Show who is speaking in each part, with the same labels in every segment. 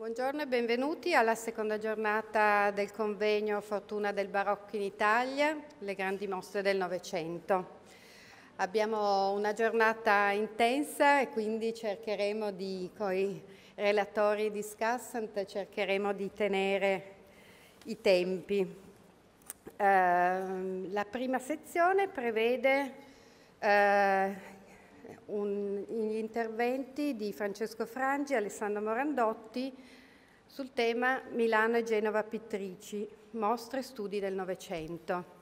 Speaker 1: Buongiorno e benvenuti alla seconda giornata del convegno Fortuna
Speaker 2: del Barocco in Italia, le grandi mostre del Novecento. Abbiamo una giornata intensa e quindi cercheremo di, con i relatori discussant, cercheremo di tenere i tempi. Eh, la prima sezione prevede eh, un, gli interventi di Francesco Frangi e Alessandro Morandotti sul tema Milano e Genova pittrici, mostre e studi del Novecento.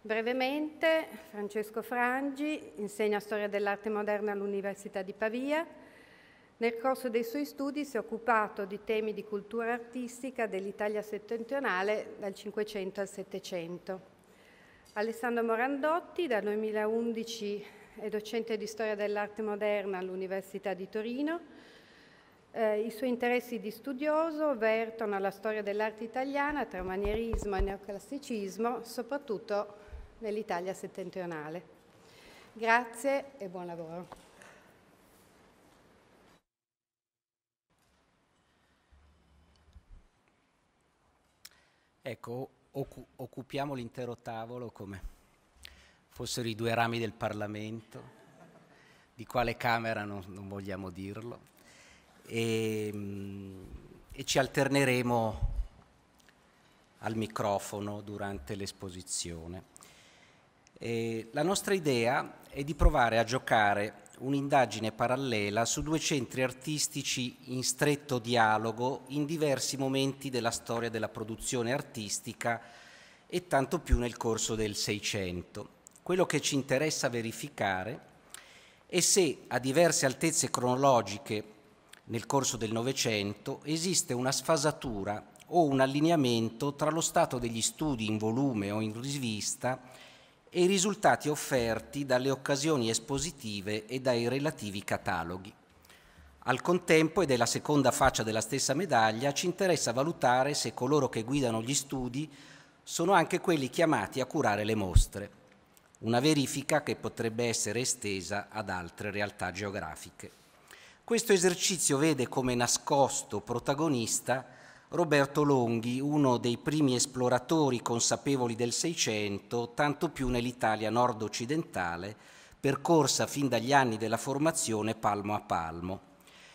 Speaker 2: Brevemente, Francesco Frangi insegna storia dell'arte moderna all'Università di Pavia. Nel corso dei suoi studi si è occupato di temi di cultura artistica dell'Italia settentrionale dal 500 al 700. Alessandro Morandotti dal 2011 è docente di storia dell'arte moderna all'Università di Torino. Eh, I suoi interessi di studioso vertono alla storia dell'arte italiana tra manierismo e neoclassicismo, soprattutto nell'Italia settentrionale. Grazie e buon lavoro.
Speaker 3: Ecco, occupiamo l'intero tavolo come fossero i due rami del Parlamento, di quale Camera non, non vogliamo dirlo, e, mm, e ci alterneremo al microfono durante l'esposizione. E la nostra idea è di provare a giocare un'indagine parallela su due centri artistici in stretto dialogo in diversi momenti della storia della produzione artistica e tanto più nel corso del Seicento. Quello che ci interessa verificare è se a diverse altezze cronologiche nel corso del Novecento esiste una sfasatura o un allineamento tra lo stato degli studi in volume o in rivista e i risultati offerti dalle occasioni espositive e dai relativi cataloghi. Al contempo, ed è la seconda faccia della stessa medaglia, ci interessa valutare se coloro che guidano gli studi sono anche quelli chiamati a curare le mostre una verifica che potrebbe essere estesa ad altre realtà geografiche. Questo esercizio vede come nascosto protagonista Roberto Longhi, uno dei primi esploratori consapevoli del Seicento, tanto più nell'Italia nord-occidentale, percorsa fin dagli anni della formazione palmo a palmo.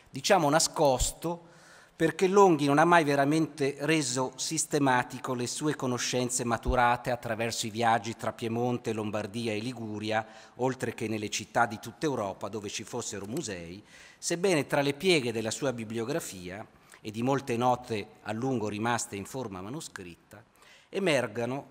Speaker 3: Diciamo nascosto perché Longhi non ha mai veramente reso sistematico le sue conoscenze maturate attraverso i viaggi tra Piemonte, Lombardia e Liguria, oltre che nelle città di tutta Europa dove ci fossero musei, sebbene tra le pieghe della sua bibliografia e di molte note a lungo rimaste in forma manoscritta, emergano,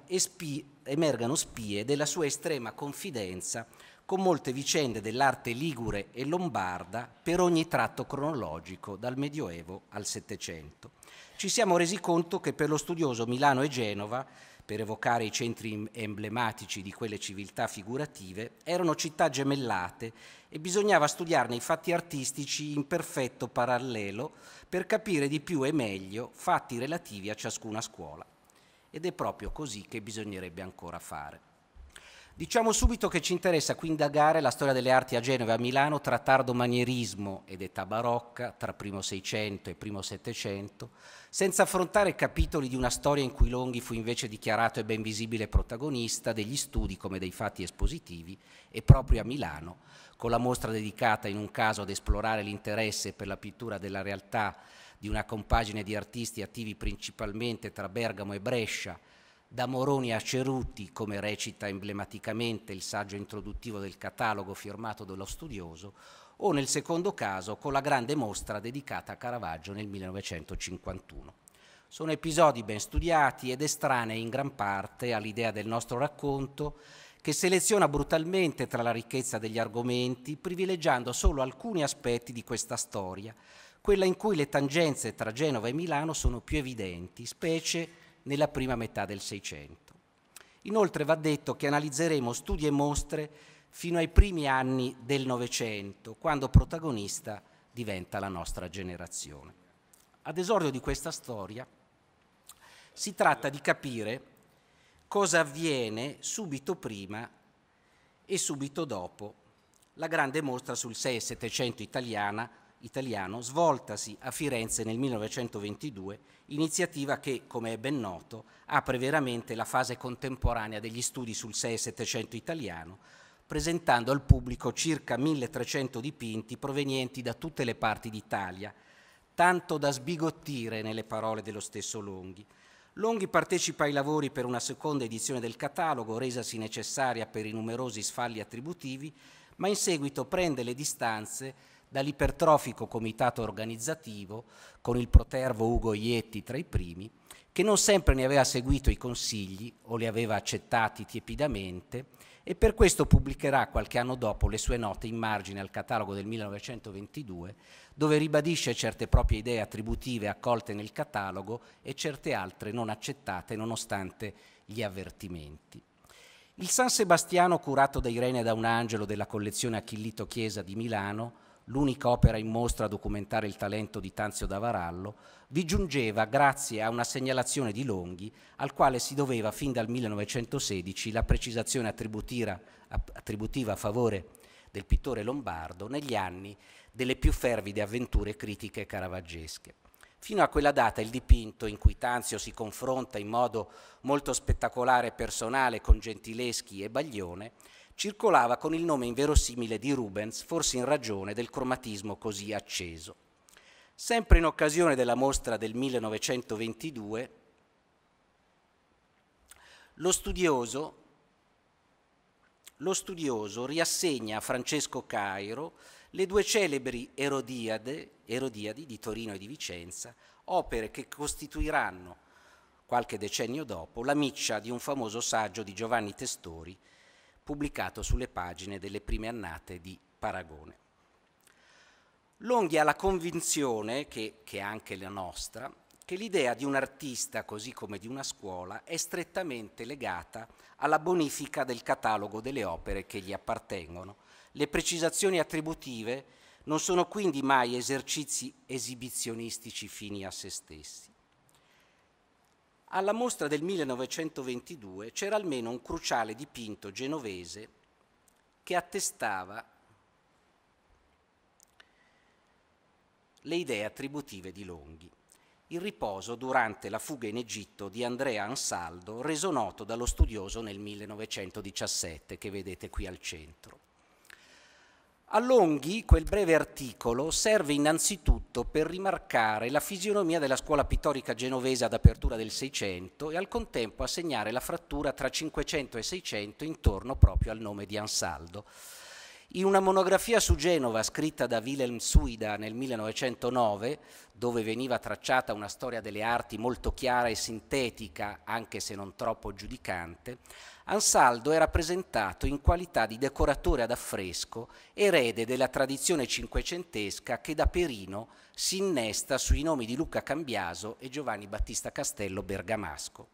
Speaker 3: emergano spie della sua estrema confidenza con molte vicende dell'arte ligure e lombarda per ogni tratto cronologico dal Medioevo al Settecento. Ci siamo resi conto che per lo studioso Milano e Genova, per evocare i centri emblematici di quelle civiltà figurative, erano città gemellate e bisognava studiarne i fatti artistici in perfetto parallelo per capire di più e meglio fatti relativi a ciascuna scuola. Ed è proprio così che bisognerebbe ancora fare. Diciamo subito che ci interessa qui indagare la storia delle arti a Genova e a Milano tra tardo manierismo ed età barocca, tra primo Seicento e primo Settecento, senza affrontare capitoli di una storia in cui Longhi fu invece dichiarato e ben visibile protagonista degli studi come dei fatti espositivi e proprio a Milano, con la mostra dedicata in un caso ad esplorare l'interesse per la pittura della realtà di una compagine di artisti attivi principalmente tra Bergamo e Brescia, da Moroni a Cerutti, come recita emblematicamente il saggio introduttivo del catalogo firmato dallo studioso, o nel secondo caso con la grande mostra dedicata a Caravaggio nel 1951. Sono episodi ben studiati ed estranei in gran parte all'idea del nostro racconto che seleziona brutalmente tra la ricchezza degli argomenti, privilegiando solo alcuni aspetti di questa storia, quella in cui le tangenze tra Genova e Milano sono più evidenti, specie nella prima metà del Seicento. Inoltre va detto che analizzeremo studi e mostre fino ai primi anni del Novecento, quando protagonista diventa la nostra generazione. Ad esordio di questa storia si tratta di capire cosa avviene subito prima e subito dopo la grande mostra sul 6 e 700 italiana italiano svoltasi a Firenze nel 1922, iniziativa che, come è ben noto, apre veramente la fase contemporanea degli studi sul 6 700 italiano, presentando al pubblico circa 1300 dipinti provenienti da tutte le parti d'Italia, tanto da sbigottire nelle parole dello stesso Longhi. Longhi partecipa ai lavori per una seconda edizione del catalogo, resasi necessaria per i numerosi sfalli attributivi, ma in seguito prende le distanze dall'ipertrofico comitato organizzativo, con il protervo Ugo Ietti tra i primi, che non sempre ne aveva seguito i consigli o li aveva accettati tiepidamente e per questo pubblicherà qualche anno dopo le sue note in margine al catalogo del 1922, dove ribadisce certe proprie idee attributive accolte nel catalogo e certe altre non accettate nonostante gli avvertimenti. Il San Sebastiano curato da Irene da un angelo della collezione Achillito Chiesa di Milano l'unica opera in mostra a documentare il talento di Tanzio Davarallo, vi giungeva grazie a una segnalazione di Longhi, al quale si doveva fin dal 1916 la precisazione attributiva a favore del pittore lombardo negli anni delle più fervide avventure critiche caravaggesche. Fino a quella data il dipinto in cui Tanzio si confronta in modo molto spettacolare e personale con Gentileschi e Baglione circolava con il nome inverosimile di Rubens, forse in ragione del cromatismo così acceso. Sempre in occasione della mostra del 1922, lo studioso, lo studioso riassegna a Francesco Cairo le due celebri Erodiade, Erodiadi di Torino e di Vicenza, opere che costituiranno, qualche decennio dopo, la miccia di un famoso saggio di Giovanni Testori, pubblicato sulle pagine delle prime annate di Paragone. Longhi ha la convinzione, che, che è anche la nostra, che l'idea di un artista, così come di una scuola, è strettamente legata alla bonifica del catalogo delle opere che gli appartengono. Le precisazioni attributive non sono quindi mai esercizi esibizionistici fini a se stessi alla mostra del 1922 c'era almeno un cruciale dipinto genovese che attestava le idee attributive di Longhi. Il riposo durante la fuga in Egitto di Andrea Ansaldo, reso noto dallo studioso nel 1917, che vedete qui al centro. Allonghi, quel breve articolo, serve innanzitutto per rimarcare la fisionomia della scuola pittorica genovese ad apertura del Seicento e al contempo assegnare la frattura tra Cinquecento e Seicento intorno proprio al nome di Ansaldo. In una monografia su Genova scritta da Wilhelm Suida nel 1909, dove veniva tracciata una storia delle arti molto chiara e sintetica, anche se non troppo giudicante, Ansaldo era presentato in qualità di decoratore ad affresco, erede della tradizione cinquecentesca che da Perino si innesta sui nomi di Luca Cambiaso e Giovanni Battista Castello Bergamasco.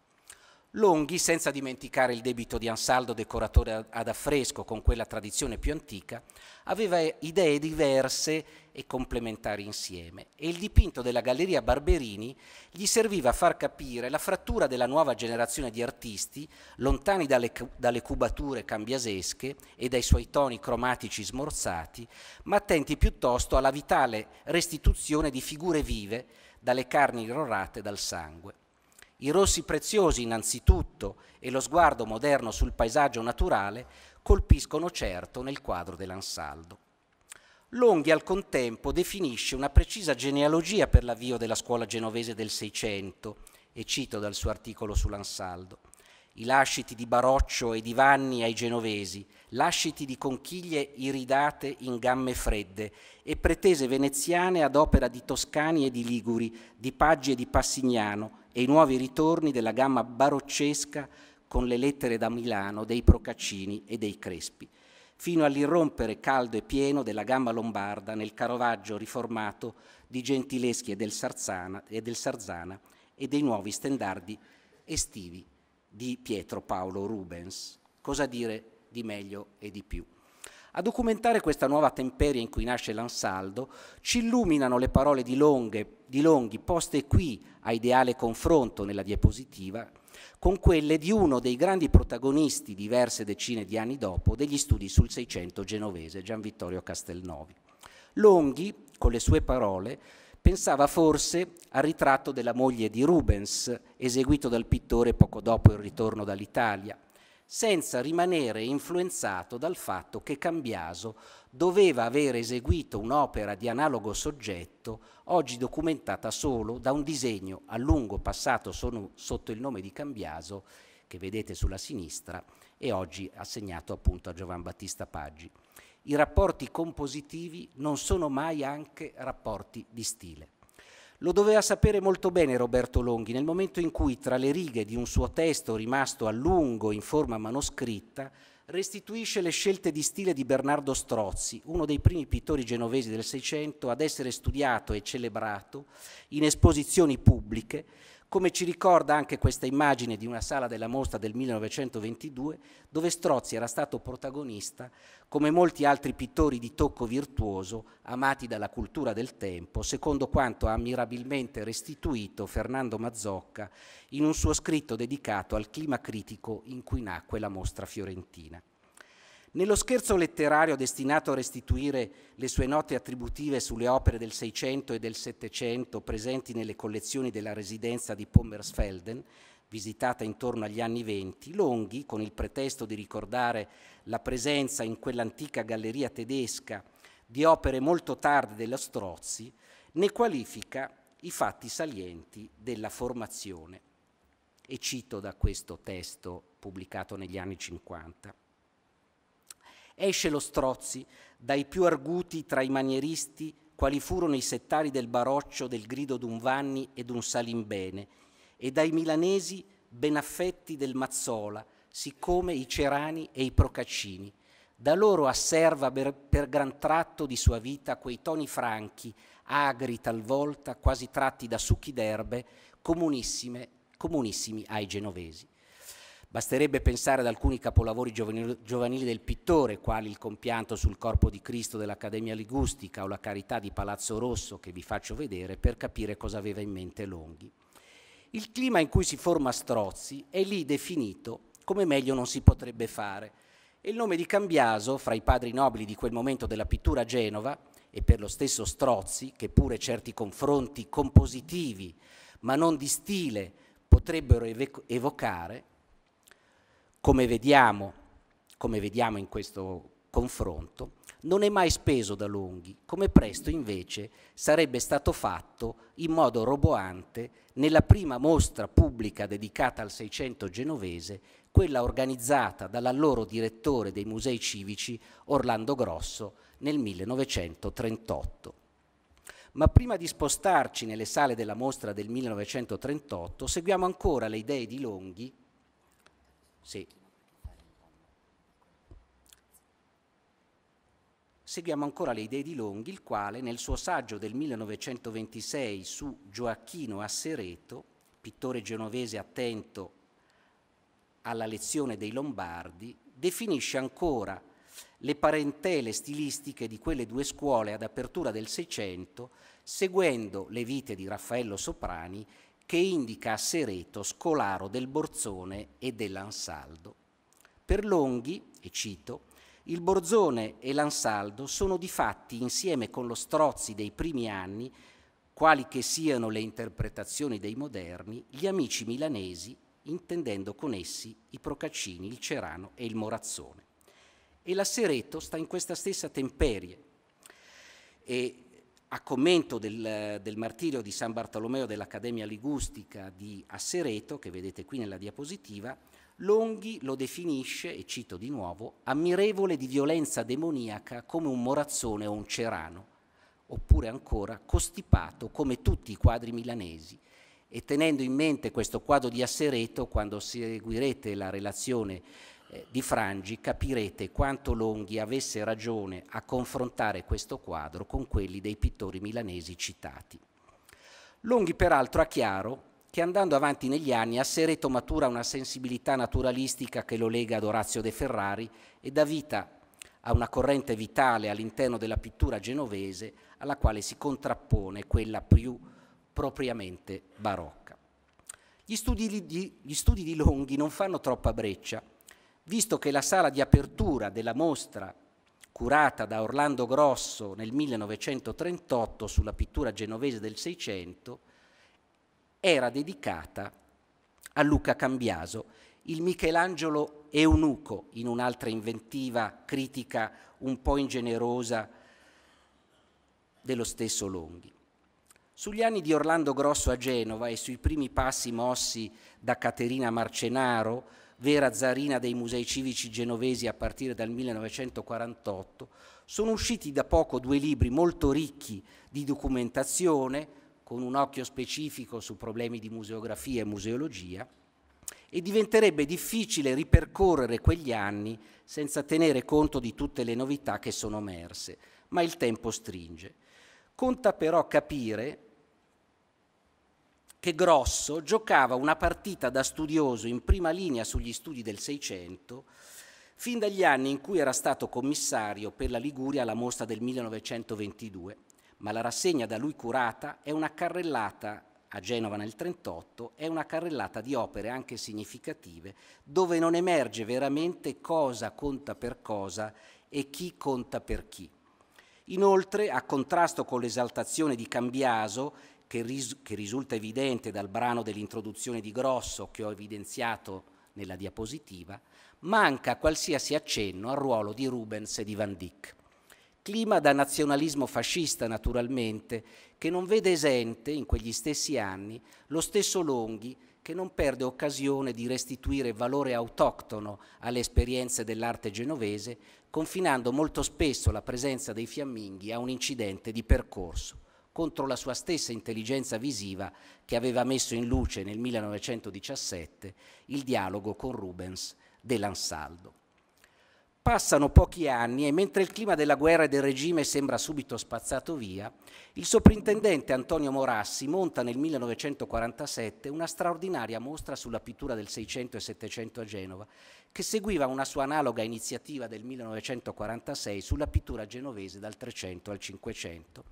Speaker 3: Longhi, senza dimenticare il debito di Ansaldo decoratore ad affresco con quella tradizione più antica, aveva idee diverse e complementari insieme e il dipinto della Galleria Barberini gli serviva a far capire la frattura della nuova generazione di artisti lontani dalle, dalle cubature cambiasesche e dai suoi toni cromatici smorzati, ma attenti piuttosto alla vitale restituzione di figure vive dalle carni irrorate dal sangue i rossi preziosi innanzitutto e lo sguardo moderno sul paesaggio naturale colpiscono certo nel quadro dell'ansaldo. Longhi al contempo definisce una precisa genealogia per l'avvio della scuola genovese del Seicento, e cito dal suo articolo sull'ansaldo i lasciti di baroccio e di vanni ai genovesi, lasciti di conchiglie iridate in gamme fredde e pretese veneziane ad opera di toscani e di liguri, di Paggi e di Passignano e i nuovi ritorni della gamma baroccesca con le lettere da Milano dei Procaccini e dei Crespi, fino all'irrompere caldo e pieno della gamma lombarda nel carovaggio riformato di Gentileschi e del, Sarzana, e del Sarzana e dei nuovi stendardi estivi di Pietro Paolo Rubens. Cosa dire di meglio e di più? A documentare questa nuova temperia in cui nasce l'Ansaldo ci illuminano le parole di, Longhe, di Longhi poste qui a ideale confronto nella diapositiva con quelle di uno dei grandi protagonisti diverse decine di anni dopo degli studi sul Seicento genovese, Gian Vittorio Castelnovi. Longhi, con le sue parole, pensava forse al ritratto della moglie di Rubens, eseguito dal pittore poco dopo il ritorno dall'Italia, senza rimanere influenzato dal fatto che Cambiaso doveva aver eseguito un'opera di analogo soggetto, oggi documentata solo da un disegno a lungo passato sotto il nome di Cambiaso, che vedete sulla sinistra, e oggi assegnato appunto a Giovan Battista Paggi i rapporti compositivi non sono mai anche rapporti di stile. Lo doveva sapere molto bene Roberto Longhi nel momento in cui tra le righe di un suo testo rimasto a lungo in forma manoscritta restituisce le scelte di stile di Bernardo Strozzi, uno dei primi pittori genovesi del Seicento ad essere studiato e celebrato in esposizioni pubbliche come ci ricorda anche questa immagine di una sala della mostra del 1922, dove Strozzi era stato protagonista, come molti altri pittori di tocco virtuoso, amati dalla cultura del tempo, secondo quanto ha ammirabilmente restituito Fernando Mazzocca in un suo scritto dedicato al clima critico in cui nacque la mostra fiorentina. Nello scherzo letterario destinato a restituire le sue note attributive sulle opere del Seicento e del Settecento presenti nelle collezioni della residenza di Pommersfelden, visitata intorno agli anni venti, Longhi, con il pretesto di ricordare la presenza in quell'antica galleria tedesca di opere molto tarde della Strozzi, ne qualifica i fatti salienti della formazione. E cito da questo testo pubblicato negli anni 50. Esce lo Strozzi dai più arguti tra i manieristi quali furono i settari del Baroccio del grido d'un Vanni e d'un Salimbene e dai milanesi benaffetti del Mazzola, siccome i Cerani e i Procaccini. Da loro asserva per, per gran tratto di sua vita quei toni franchi, agri talvolta, quasi tratti da succhi d'erbe, comunissimi ai genovesi. Basterebbe pensare ad alcuni capolavori giovanili del pittore, quali il compianto sul corpo di Cristo dell'Accademia Ligustica o la carità di Palazzo Rosso che vi faccio vedere per capire cosa aveva in mente Longhi. Il clima in cui si forma Strozzi è lì definito come meglio non si potrebbe fare e il nome di Cambiaso, fra i padri nobili di quel momento della pittura a Genova, e per lo stesso Strozzi, che pure certi confronti compositivi ma non di stile potrebbero evocare, come vediamo, come vediamo in questo confronto, non è mai speso da Longhi, come presto invece sarebbe stato fatto in modo roboante nella prima mostra pubblica dedicata al Seicento genovese, quella organizzata dall'allora direttore dei musei civici Orlando Grosso nel 1938. Ma prima di spostarci nelle sale della mostra del 1938, seguiamo ancora le idee di Longhi sì. Seguiamo ancora le idee di Longhi, il quale nel suo saggio del 1926 su Gioacchino Assereto, pittore genovese attento alla lezione dei Lombardi, definisce ancora le parentele stilistiche di quelle due scuole ad apertura del Seicento, seguendo le vite di Raffaello Soprani che indica Sereto, Scolaro del Borzone e dell'Ansaldo. Per Longhi, e cito, il Borzone e l'Ansaldo sono di fatti, insieme con lo Strozzi dei primi anni, quali che siano le interpretazioni dei moderni, gli amici milanesi, intendendo con essi i Procaccini, il Cerano e il Morazzone. E la Sereto sta in questa stessa temperie e a commento del, del, martirio di San Bartolomeo dell'Accademia Ligustica di Assereto, che vedete qui nella diapositiva, Longhi lo definisce, e cito di nuovo, ammirevole di violenza demoniaca come un morazzone o un cerano, oppure ancora costipato come tutti i quadri milanesi. E tenendo in mente questo quadro di Assereto, quando seguirete la relazione eh, di Frangi capirete quanto Longhi avesse ragione a confrontare questo quadro con quelli dei pittori milanesi citati. Longhi peraltro ha chiaro che andando avanti negli anni a Sereto matura una sensibilità naturalistica che lo lega ad Orazio De Ferrari e dà vita a una corrente vitale all'interno della pittura genovese alla quale si contrappone quella più propriamente barocca. Gli studi, di, gli studi di Longhi non fanno troppa breccia visto che la sala di apertura della mostra curata da Orlando Grosso nel 1938 sulla pittura genovese del Seicento era dedicata a Luca Cambiaso, il Michelangelo eunuco, in un'altra inventiva critica un po' ingenerosa dello stesso Longhi. Sugli anni di Orlando Grosso a Genova e sui primi passi mossi da Caterina Marcenaro, vera zarina dei musei civici genovesi a partire dal 1948, sono usciti da poco due libri molto ricchi di documentazione, con un occhio specifico su problemi di museografia e museologia, e diventerebbe difficile ripercorrere quegli anni senza tenere conto di tutte le novità che sono emerse, ma il tempo stringe. Conta però capire che Grosso giocava una partita da studioso in prima linea sugli studi del Seicento fin dagli anni in cui era stato commissario per la Liguria alla mostra del 1922, ma la rassegna da lui curata è una carrellata a Genova nel 1938, è una carrellata di opere anche significative, dove non emerge veramente cosa conta per cosa e chi conta per chi. Inoltre, a contrasto con l'esaltazione di Cambiaso, che, ris- che risulta evidente dal brano dell'introduzione di Grosso che ho evidenziato nella diapositiva, manca qualsiasi accenno al ruolo di Rubens e di Van Dyck. Clima da nazionalismo fascista, naturalmente, che non vede esente, in quegli stessi anni, lo stesso Longhi, che non perde occasione di restituire valore autoctono alle esperienze dell'arte genovese, confinando molto spesso la presenza dei fiamminghi a un incidente di percorso contro la sua stessa intelligenza visiva che aveva messo in luce nel 1917 il dialogo con Rubens dell'Ansaldo. Passano pochi anni e mentre il clima della guerra e del regime sembra subito spazzato via, il soprintendente Antonio Morassi monta nel 1947 una straordinaria mostra sulla pittura del 600 e 700 a Genova, che seguiva una sua analoga iniziativa del 1946 sulla pittura genovese dal 300 al 500.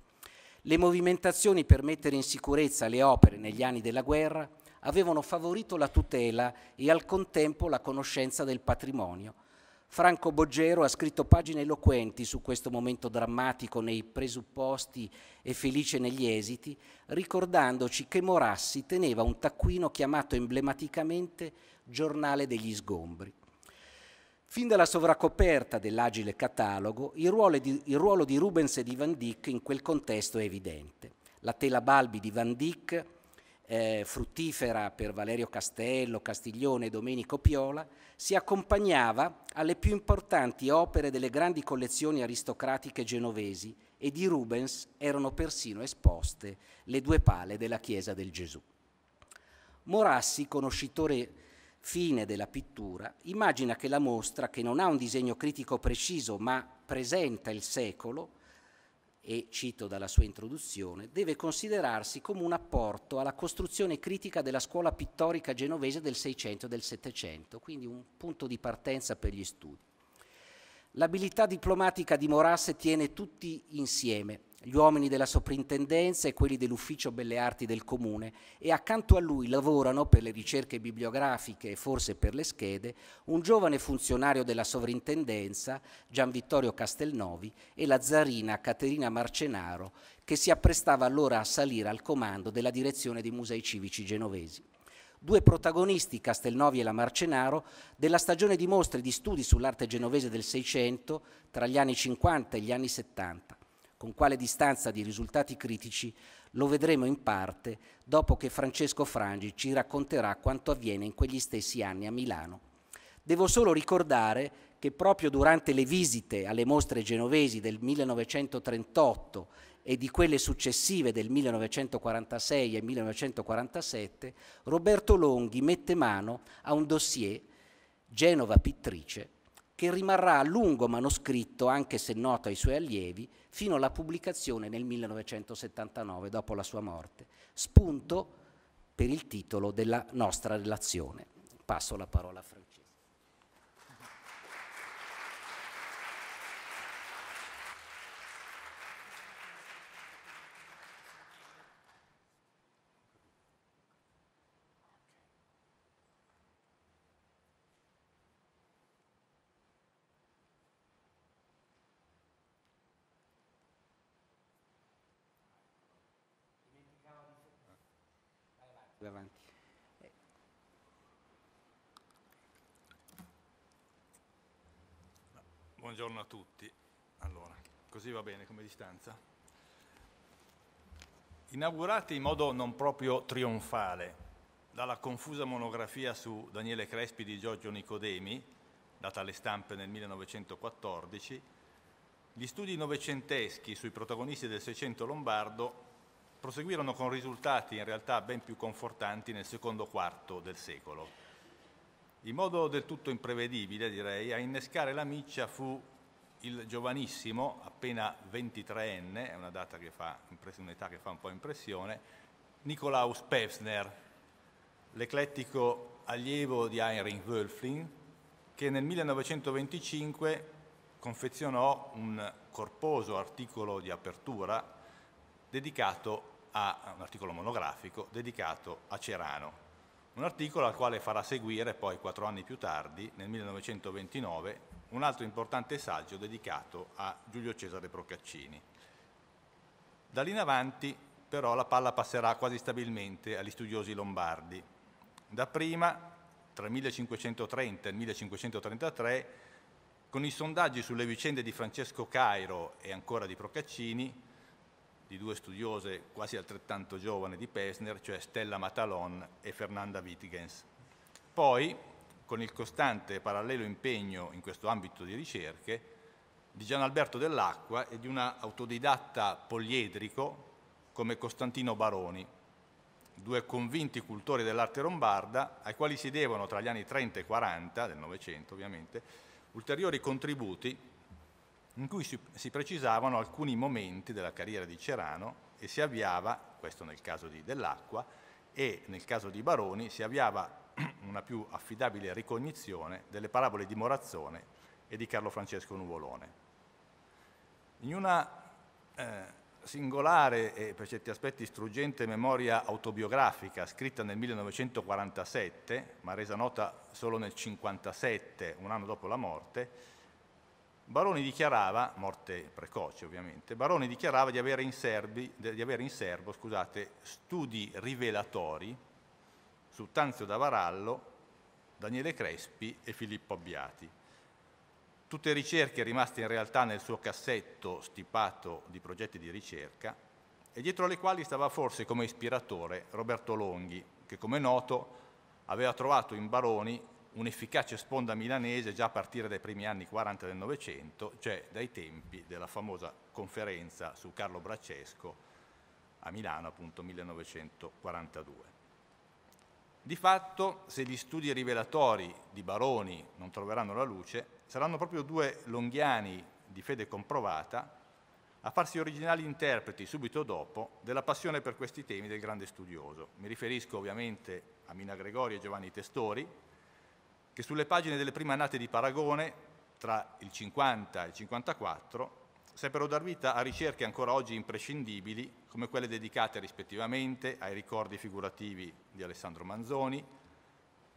Speaker 3: Le movimentazioni per mettere in sicurezza le opere negli anni della guerra avevano favorito la tutela e al contempo la conoscenza del patrimonio. Franco Boggero ha scritto pagine eloquenti su questo momento drammatico nei presupposti e felice negli esiti, ricordandoci che Morassi teneva un taccuino chiamato emblematicamente Giornale degli sgombri. Fin dalla sovraccoperta dell'agile catalogo, il ruolo, di, il ruolo di Rubens e di Van Dyck in quel contesto è evidente. La tela Balbi di Van Dyck eh, fruttifera per Valerio Castello, Castiglione e Domenico Piola, si accompagnava alle più importanti opere delle grandi collezioni aristocratiche genovesi e di Rubens erano persino esposte le due pale della Chiesa del Gesù. Morassi, conoscitore fine della pittura, immagina che la mostra, che non ha un disegno critico preciso ma presenta il secolo, e cito dalla sua introduzione, deve considerarsi come un apporto alla costruzione critica della scuola pittorica genovese del 600 e del 700, quindi un punto di partenza per gli studi. L'abilità diplomatica di Morasse tiene tutti insieme gli uomini della soprintendenza e quelli dell'ufficio belle arti del comune e accanto a lui lavorano per le ricerche bibliografiche e forse per le schede un giovane funzionario della sovrintendenza, Gian Vittorio Castelnovi, e la zarina Caterina Marcenaro che si apprestava allora a salire al comando della direzione dei musei civici genovesi due protagonisti, Castelnovi e la Marcenaro, della stagione di mostre e di studi sull'arte genovese del Seicento tra gli anni 50 e gli anni 70 con quale distanza di risultati critici, lo vedremo in parte dopo che Francesco Frangi ci racconterà quanto avviene in quegli stessi anni a Milano. Devo solo ricordare che proprio durante le visite alle mostre genovesi del 1938 e di quelle successive del 1946 e 1947, Roberto Longhi mette mano a un dossier Genova pittrice che rimarrà a lungo manoscritto, anche se noto ai suoi allievi, fino alla pubblicazione nel 1979, dopo la sua morte, spunto per il titolo della nostra relazione. Passo la parola a Francesco.
Speaker 1: tutti. Allora, così va bene come distanza. Inaugurati in modo non proprio trionfale dalla confusa monografia su Daniele Crespi di Giorgio Nicodemi, data alle stampe nel 1914, gli studi novecenteschi sui protagonisti del Seicento lombardo proseguirono con risultati in realtà ben più confortanti nel secondo quarto del secolo. In modo del tutto imprevedibile, direi, a innescare la miccia fu il giovanissimo, appena 23enne, è una data che fa, un'età che fa un po' impressione, Nikolaus Pevsner, l'eclettico allievo di Heinrich Wölfling, che nel 1925 confezionò un corposo articolo di apertura dedicato a un articolo monografico dedicato a Cerano, un articolo al quale farà seguire poi quattro anni più tardi, nel 1929, un altro importante saggio dedicato a Giulio Cesare Procaccini. Da lì in avanti però la palla passerà quasi stabilmente agli studiosi lombardi. Dapprima, tra il 1530 e il 1533, con i sondaggi sulle vicende di Francesco Cairo e ancora di Procaccini, di due studiose quasi altrettanto giovani di Pesner, cioè Stella Matalon e Fernanda Wittgens. Poi, con il costante parallelo impegno in questo ambito di ricerche di Gianalberto Dell'Acqua e di un autodidatta poliedrico come Costantino Baroni, due convinti cultori dell'arte lombarda ai quali si devono tra gli anni 30 e 40 del Novecento ovviamente ulteriori contributi in cui si, si, precisavano alcuni momenti della carriera di Cerano e si avviava, questo nel caso di Dell'Acqua, e nel caso di Baroni si avviava una più affidabile ricognizione delle parabole di Morazzone e di Carlo Francesco Nuvolone. In una eh, singolare e per certi aspetti struggente memoria autobiografica scritta nel 1947, ma resa nota solo nel 1957, un anno dopo la morte, Baroni dichiarava, morte precoce ovviamente, Baroni dichiarava di avere in, serbi, di avere in serbo scusate, studi rivelatori Sultanzio da Varallo, Daniele Crespi e Filippo Abbiati. Tutte ricerche rimaste in realtà nel suo cassetto stipato di progetti di ricerca e dietro alle quali stava forse come ispiratore Roberto Longhi, che come noto aveva trovato in Baroni un'efficace sponda milanese già a partire dai primi anni 40 del Novecento, cioè dai tempi della famosa conferenza su Carlo Braccesco a Milano appunto 1942. Di fatto, se gli studi rivelatori di Baroni non troveranno la luce, saranno proprio due longhiani di fede comprovata a farsi originali interpreti subito dopo della passione per questi temi del grande studioso. Mi riferisco ovviamente a Mina Gregori e Giovanni Testori, che sulle pagine delle prime annate di Paragone, tra il 50 e il 54, seppero dar vita a ricerche ancora oggi imprescindibili, come quelle dedicate rispettivamente ai ricordi figurativi di Alessandro Manzoni,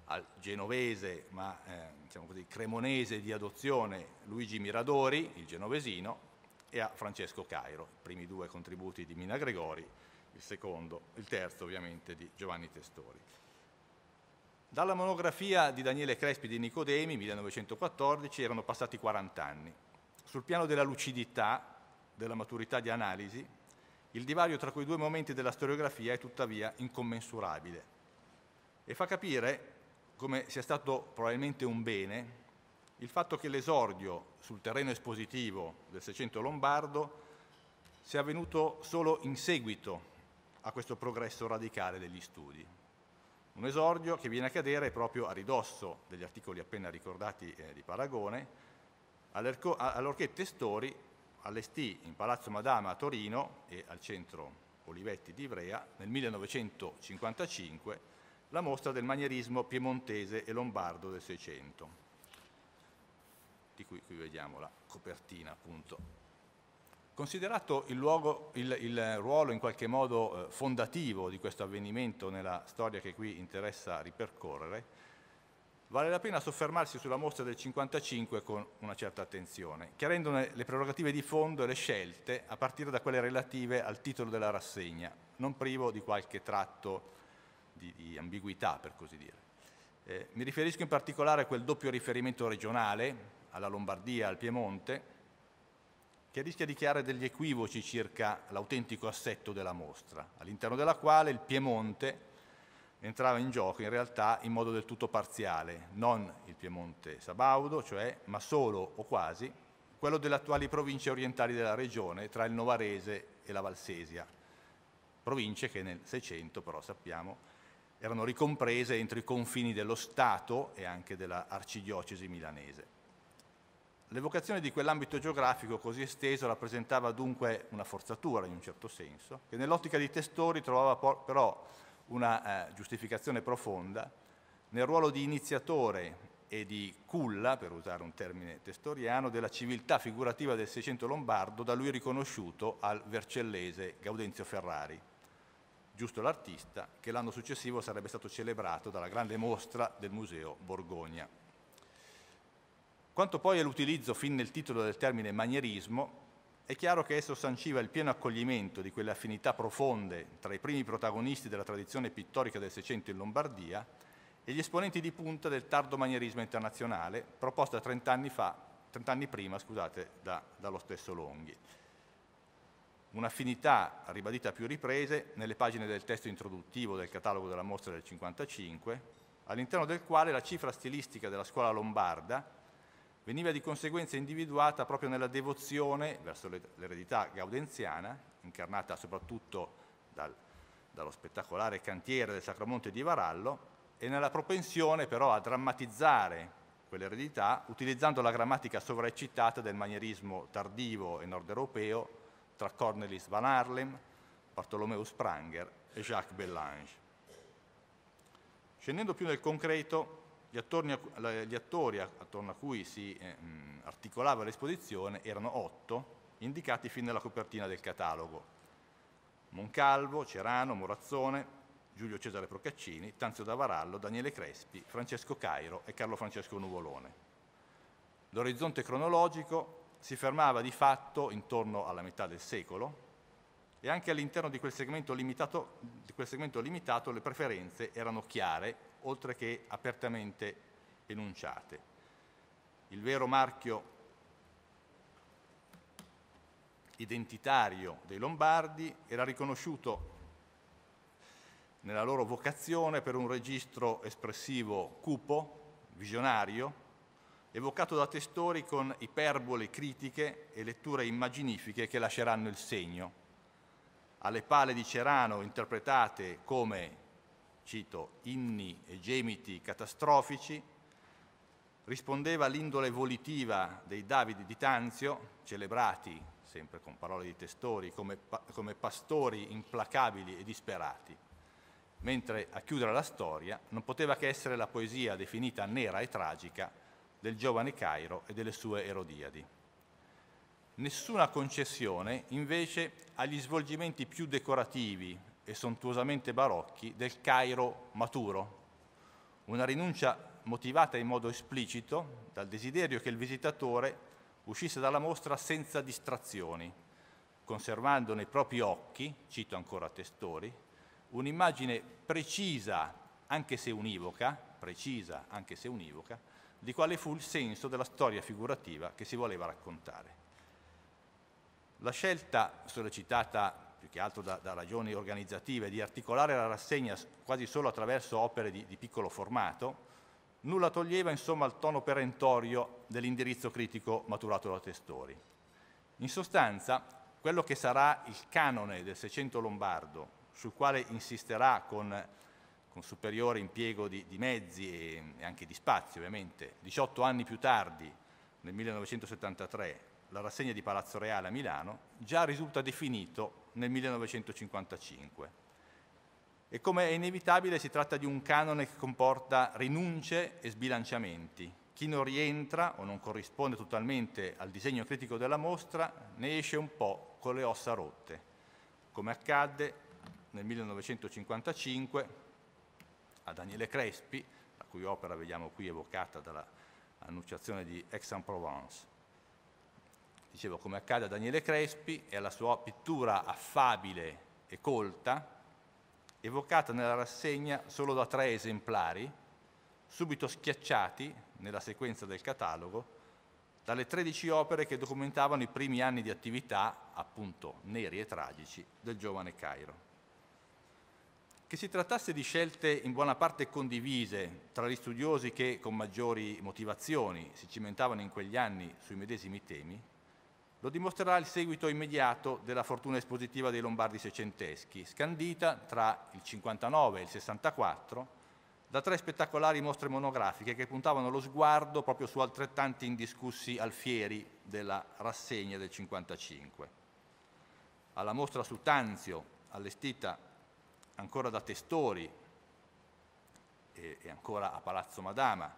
Speaker 1: al genovese, ma eh, diciamo così, cremonese di adozione Luigi Miradori, il genovesino, e a Francesco Cairo, i primi due contributi di Mina Gregori, il, secondo, il terzo ovviamente di Giovanni Testori. Dalla monografia di Daniele Crespi di Nicodemi, 1914, erano passati 40 anni sul piano della lucidità, della maturità di analisi, il divario tra quei due momenti della storiografia è tuttavia incommensurabile e fa capire come sia stato probabilmente un bene il fatto che l'esordio sul terreno espositivo del Seicento lombardo sia avvenuto solo in seguito a questo progresso radicale degli studi. Un esordio che viene a cadere proprio a ridosso degli articoli appena ricordati eh, di Paragone, allorché Testori allestì in Palazzo Madama a Torino e al centro Olivetti di Ivrea nel 1955 la mostra del manierismo piemontese e lombardo del Seicento, di cui qui vediamo la copertina appunto. Considerato il, luogo, il, il ruolo in qualche modo eh, fondativo di questo avvenimento nella storia che qui interessa ripercorrere, Vale la pena soffermarsi sulla mostra del 55 con una certa attenzione, chiarendone le prerogative di fondo e le scelte, a partire da quelle relative al titolo della rassegna, non privo di qualche tratto di, di ambiguità, per così dire. Eh, mi riferisco in particolare a quel doppio riferimento regionale, alla Lombardia, al Piemonte, che rischia di creare degli equivoci circa l'autentico assetto della mostra, all'interno della quale il Piemonte entrava in gioco in realtà in modo del tutto parziale, non il Piemonte Sabaudo, cioè, ma solo o quasi quello delle attuali province orientali della regione tra il Novarese e la Valsesia, province che nel 600 però sappiamo erano ricomprese entro i confini dello Stato e anche della arcidiocesi milanese. L'evocazione di quell'ambito geografico così esteso rappresentava dunque una forzatura in un certo senso, che nell'ottica di Testori trovava però una eh, giustificazione profonda nel ruolo di iniziatore e di culla, per usare un termine testoriano, della civiltà figurativa del Seicento lombardo da lui riconosciuto al vercellese Gaudenzio Ferrari, giusto l'artista, che l'anno successivo sarebbe stato celebrato dalla grande mostra del Museo Borgogna. Quanto poi all'utilizzo fin nel titolo del termine manierismo, è chiaro che esso sanciva il pieno accoglimento di quelle affinità profonde tra i primi protagonisti della tradizione pittorica del Seicento in Lombardia e gli esponenti di punta del tardo manierismo internazionale, proposta 30 anni, fa, 30 anni prima scusate, da, dallo stesso Longhi. Un'affinità ribadita a più riprese nelle pagine del testo introduttivo del catalogo della mostra del 1955, all'interno del quale la cifra stilistica della scuola lombarda veniva di conseguenza individuata proprio nella devozione verso l'eredità gaudenziana, incarnata soprattutto dal, dallo spettacolare cantiere del Sacromonte di Varallo, e nella propensione però a drammatizzare quell'eredità utilizzando la grammatica sovraeccitata del manierismo tardivo e nord-europeo tra Cornelis van Harlem, Bartolomeo Spranger e Jacques Bellange. Scendendo più nel concreto, gli, attorni, gli attori attorno a cui si eh, articolava l'esposizione erano otto, indicati fin nella copertina del catalogo. Moncalvo, Cerano, Morazzone, Giulio Cesare Procaccini, Tanzio Davarallo, Daniele Crespi, Francesco Cairo e Carlo Francesco Nuvolone. L'orizzonte cronologico si fermava di fatto intorno alla metà del secolo e anche all'interno di, di quel segmento limitato le preferenze erano chiare oltre che apertamente enunciate. Il vero marchio identitario dei Lombardi era riconosciuto nella loro vocazione per un registro espressivo cupo, visionario, evocato da testori con iperbole critiche e letture immaginifiche che lasceranno il segno. Alle pale di Cerano, interpretate come cito, inni e gemiti catastrofici, rispondeva all'indole volitiva dei Davidi di Tanzio, celebrati, sempre con parole di testori, come, come pastori implacabili e disperati, mentre a chiudere la storia non poteva che essere la poesia definita nera e tragica del giovane Cairo e delle sue Erodiadi. Nessuna concessione invece agli svolgimenti più decorativi e sontuosamente barocchi del Cairo maturo, una rinuncia motivata in modo esplicito dal desiderio che il visitatore uscisse dalla mostra senza distrazioni, conservando nei propri occhi, cito ancora Testori, un'immagine precisa, anche se univoca, precisa, anche se univoca, di quale fu il senso della storia figurativa che si voleva raccontare. La scelta sollecitata più che altro da, da ragioni organizzative, di articolare la rassegna quasi solo attraverso opere di, di piccolo formato, nulla toglieva insomma al tono perentorio dell'indirizzo critico maturato da Testori. In sostanza, quello che sarà il canone del Seicento lombardo, sul quale insisterà con, con superiore impiego di, di mezzi e, e anche di spazio, ovviamente, 18 anni più tardi, nel 1973, la rassegna di Palazzo Reale a Milano, già risulta definito nel 1955. E come è inevitabile si tratta di un canone che comporta rinunce e sbilanciamenti. Chi non rientra o non corrisponde totalmente al disegno critico della mostra ne esce un po' con le ossa rotte, come accadde nel 1955 a Daniele Crespi, la cui opera vediamo qui evocata dalla annunciazione di Aix-en-Provence dicevo, come accade a Daniele Crespi e alla sua pittura affabile e colta, evocata nella rassegna solo da tre esemplari, subito schiacciati nella sequenza del catalogo dalle 13 opere che documentavano i primi anni di attività, appunto neri e tragici, del giovane Cairo. Che si trattasse di scelte in buona parte condivise tra gli studiosi che con maggiori motivazioni si cimentavano in quegli anni sui medesimi temi, lo dimostrerà il seguito immediato della fortuna espositiva dei Lombardi seicenteschi, scandita tra il 59 e il 64 da tre spettacolari mostre monografiche che puntavano lo sguardo proprio su altrettanti indiscussi alfieri della rassegna del 55. Alla mostra su Tanzio, allestita ancora da Testori e ancora a Palazzo Madama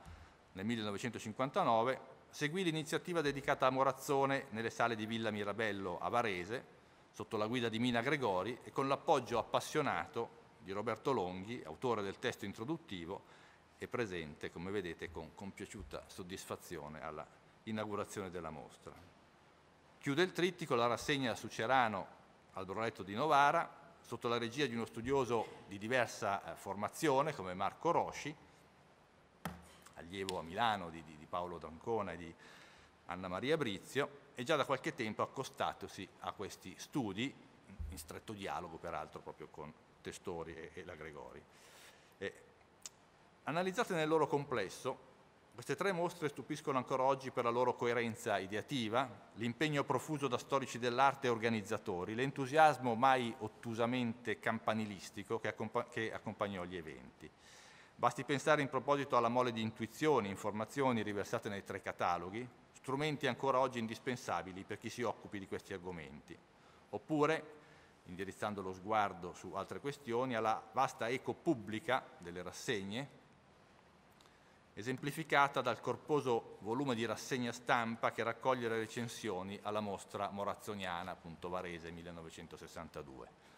Speaker 1: nel 1959, seguì l'iniziativa dedicata a Morazzone nelle sale di Villa Mirabello a Varese, sotto la guida di Mina Gregori e con l'appoggio appassionato di Roberto Longhi, autore del testo introduttivo, e presente, come vedete, con compiaciuta soddisfazione alla inaugurazione della mostra. Chiude il trittico la rassegna su Cerano al Broletto di Novara, sotto la regia di uno studioso di diversa eh, formazione come Marco Rosci, allievo a Milano di, di, di Paolo D'Ancona e di Anna Maria Brizio, e già da qualche tempo accostatosi a questi studi, in stretto dialogo peraltro proprio con Testori e, e la Gregori. E, analizzate nel loro complesso, queste tre mostre stupiscono ancora oggi per la loro coerenza ideativa, l'impegno profuso da storici dell'arte e organizzatori, l'entusiasmo mai ottusamente campanilistico che, accompa- che accompagnò gli eventi. Basti pensare in proposito alla mole di intuizioni, informazioni riversate nei tre cataloghi, strumenti ancora oggi indispensabili per chi si occupi di questi argomenti. Oppure, indirizzando lo sguardo su altre questioni, alla vasta eco pubblica delle rassegne, esemplificata dal corposo volume di rassegna stampa che raccoglie le recensioni alla mostra morazzoniana, appunto Varese 1962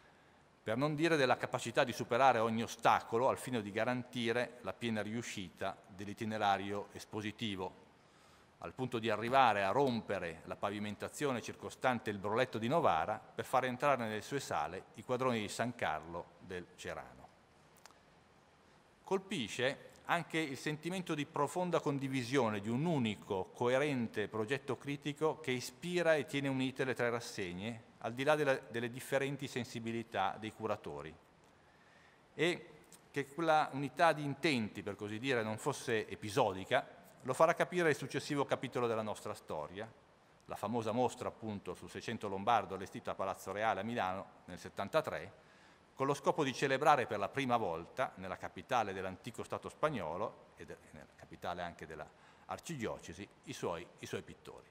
Speaker 1: per non dire della capacità di superare ogni ostacolo al fine di garantire la piena riuscita dell'itinerario espositivo, al punto di arrivare a rompere la pavimentazione circostante il broletto di Novara per far entrare nelle sue sale i quadroni di San Carlo del Cerano. Colpisce anche il sentimento di profonda condivisione di un unico, coerente progetto critico che ispira e tiene unite le tre rassegne, al di là della, delle differenti sensibilità dei curatori. E che quella unità di intenti, per così dire, non fosse episodica, lo farà capire il successivo capitolo della nostra storia, la famosa mostra appunto sul Seicento Lombardo allestita a Palazzo Reale a Milano nel 73, con lo scopo di celebrare per la prima volta nella capitale dell'antico Stato spagnolo e nella capitale anche dell'arcidiocesi i suoi, i suoi pittori.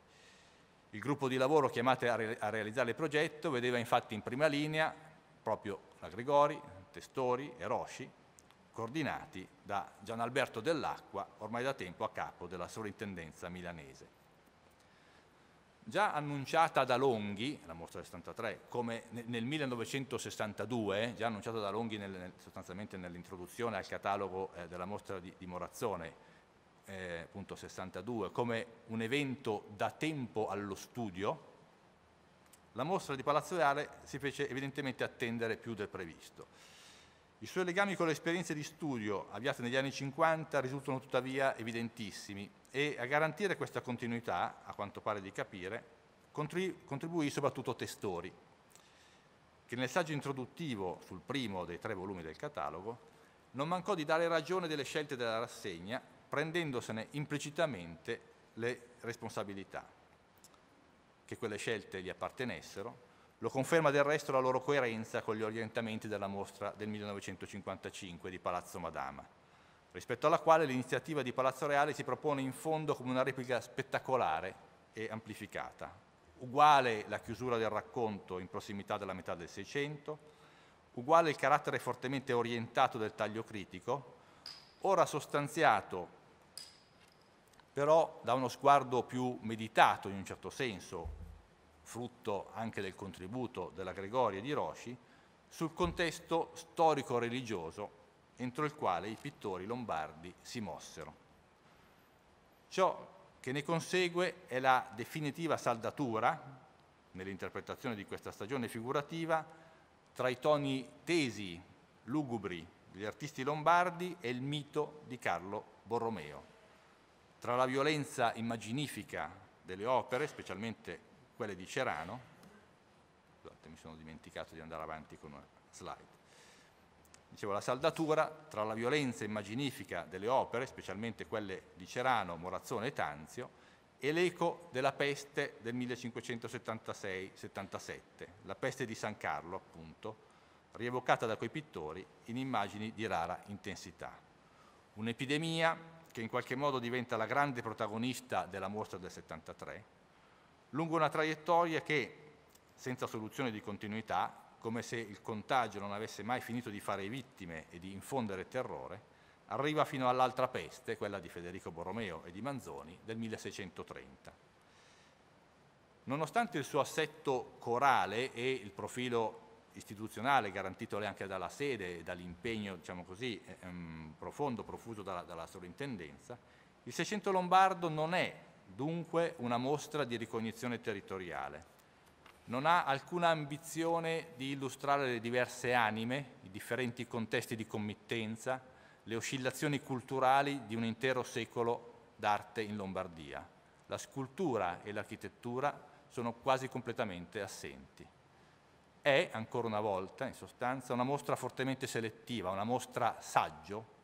Speaker 1: Il gruppo di lavoro chiamato a, a realizzare il progetto vedeva infatti in prima linea proprio la Gregori, Testori e Rosci, coordinati da Gianalberto Dell'Acqua, ormai da tempo a capo della sovrintendenza milanese già annunciata da Longhi, la mostra del 63, come nel 1962, già annunciata da Longhi nel, sostanzialmente nell'introduzione al catalogo eh, della mostra di, di Morazzone, eh, 62, come un evento da tempo allo studio, la mostra di Palazzo Reale si fece evidentemente attendere più del previsto. I suoi legami con le esperienze di studio avviate negli anni 50 risultano tuttavia evidentissimi e a garantire questa continuità, a quanto pare di capire, contribuì soprattutto Testori, che nel saggio introduttivo sul primo dei tre volumi del catalogo non mancò di dare ragione delle scelte della rassegna, prendendosene implicitamente le responsabilità. Che quelle scelte gli appartenessero, lo conferma del resto la loro coerenza con gli orientamenti della mostra del 1955 di Palazzo Madama rispetto alla quale l'iniziativa di Palazzo Reale si propone in fondo come una replica spettacolare e amplificata, uguale la chiusura del racconto in prossimità della metà del Seicento, uguale il carattere fortemente orientato del taglio critico, ora sostanziato però da uno sguardo più meditato in un certo senso, frutto anche del contributo della Gregoria e di Roshi, sul contesto storico-religioso entro il quale i pittori lombardi si mossero. Ciò che ne consegue è la definitiva saldatura, nell'interpretazione di questa stagione figurativa, tra i toni tesi, lugubri degli artisti lombardi e il mito di Carlo Borromeo. Tra la violenza immaginifica delle opere, specialmente quelle di Cerano, scusate, mi sono dimenticato di andare avanti con una slide, Dicevo, la saldatura tra la violenza immaginifica delle opere, specialmente quelle di Cerano, Morazzone e Tanzio, e l'eco della peste del 1576-77, la peste di San Carlo, appunto, rievocata da quei pittori in immagini di rara intensità. Un'epidemia che in qualche modo diventa la grande protagonista della mostra del 73, lungo una traiettoria che, senza soluzione di continuità, come se il contagio non avesse mai finito di fare vittime e di infondere terrore, arriva fino all'altra peste, quella di Federico Borromeo e di Manzoni, del 1630. Nonostante il suo assetto corale e il profilo istituzionale garantitole anche dalla sede e dall'impegno, diciamo così, eh, ehm, profondo, profuso dalla, dalla sovrintendenza, il Seicento Lombardo non è dunque una mostra di ricognizione territoriale, non ha alcuna ambizione di illustrare le diverse anime, i differenti contesti di committenza, le oscillazioni culturali di un intero secolo d'arte in Lombardia. La scultura e l'architettura sono quasi completamente assenti. È, ancora una volta, in sostanza, una mostra fortemente selettiva, una mostra saggio,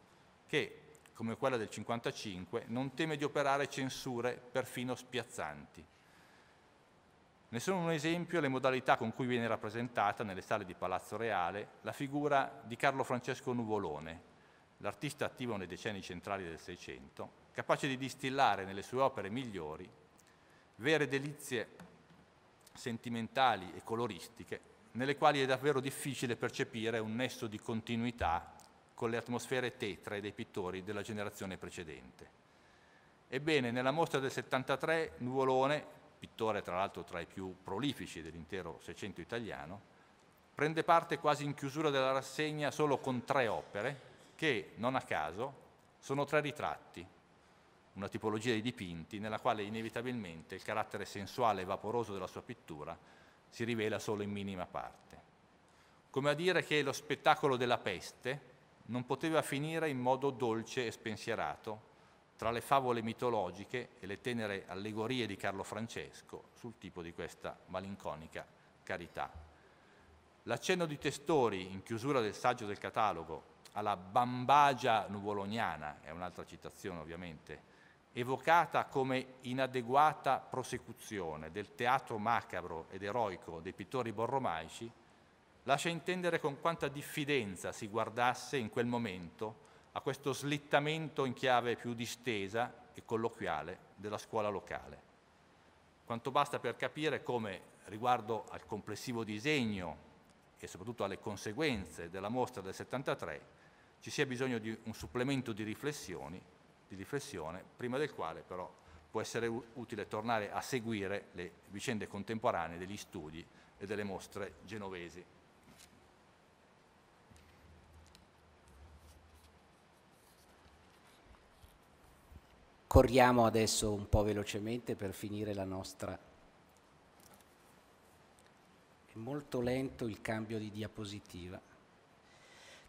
Speaker 1: che, come quella del 55, non teme di operare censure perfino spiazzanti ne sono un esempio le modalità con cui viene rappresentata nelle sale di Palazzo Reale la figura di Carlo Francesco Nuvolone, l'artista attivo nei decenni centrali del Seicento, capace di distillare nelle sue opere migliori vere delizie sentimentali e coloristiche nelle quali è davvero difficile percepire un nesso di continuità con le atmosfere tetre dei pittori della generazione precedente. Ebbene, nella mostra del 73 Nuvolone pittore tra l'altro tra i più prolifici dell'intero Seicento italiano, prende parte quasi in chiusura della rassegna solo con tre opere che, non a caso, sono tre ritratti, una tipologia di dipinti nella quale inevitabilmente il carattere sensuale e vaporoso della sua pittura si rivela solo in minima parte. Come a dire che lo spettacolo della peste non poteva finire in modo dolce e spensierato tra le favole mitologiche e le tenere allegorie di Carlo Francesco sul tipo di questa malinconica carità. L'accenno di Testori, in chiusura del saggio del catalogo, alla bambagia nuvoloniana, è un'altra citazione ovviamente, evocata come inadeguata prosecuzione del teatro macabro ed eroico dei pittori borromaici, lascia intendere con quanta diffidenza si guardasse in quel momento a questo slittamento in chiave più distesa e colloquiale della scuola locale. Quanto basta per capire come riguardo al complessivo disegno e soprattutto alle conseguenze della mostra del 73 ci sia bisogno di un supplemento di, di riflessione, prima del quale però può essere utile tornare a seguire le vicende contemporanee degli studi e delle mostre genovesi.
Speaker 3: Corriamo adesso un po' velocemente per finire la nostra. È molto lento il cambio di diapositiva.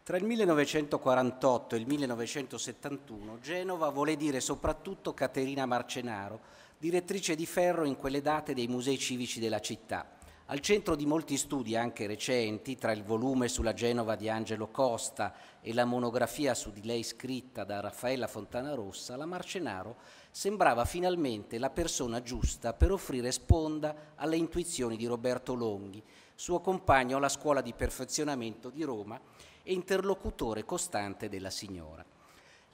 Speaker 3: Tra il 1948 e il 1971 Genova vuole dire soprattutto Caterina Marcenaro, direttrice di ferro in quelle date dei musei civici della città al centro di molti studi, anche recenti, tra il volume sulla Genova di Angelo Costa e la monografia su di lei scritta da Raffaella Fontanarossa, la Marcenaro sembrava finalmente la persona giusta per offrire sponda alle intuizioni di Roberto Longhi, suo compagno alla scuola di perfezionamento di Roma e interlocutore costante della signora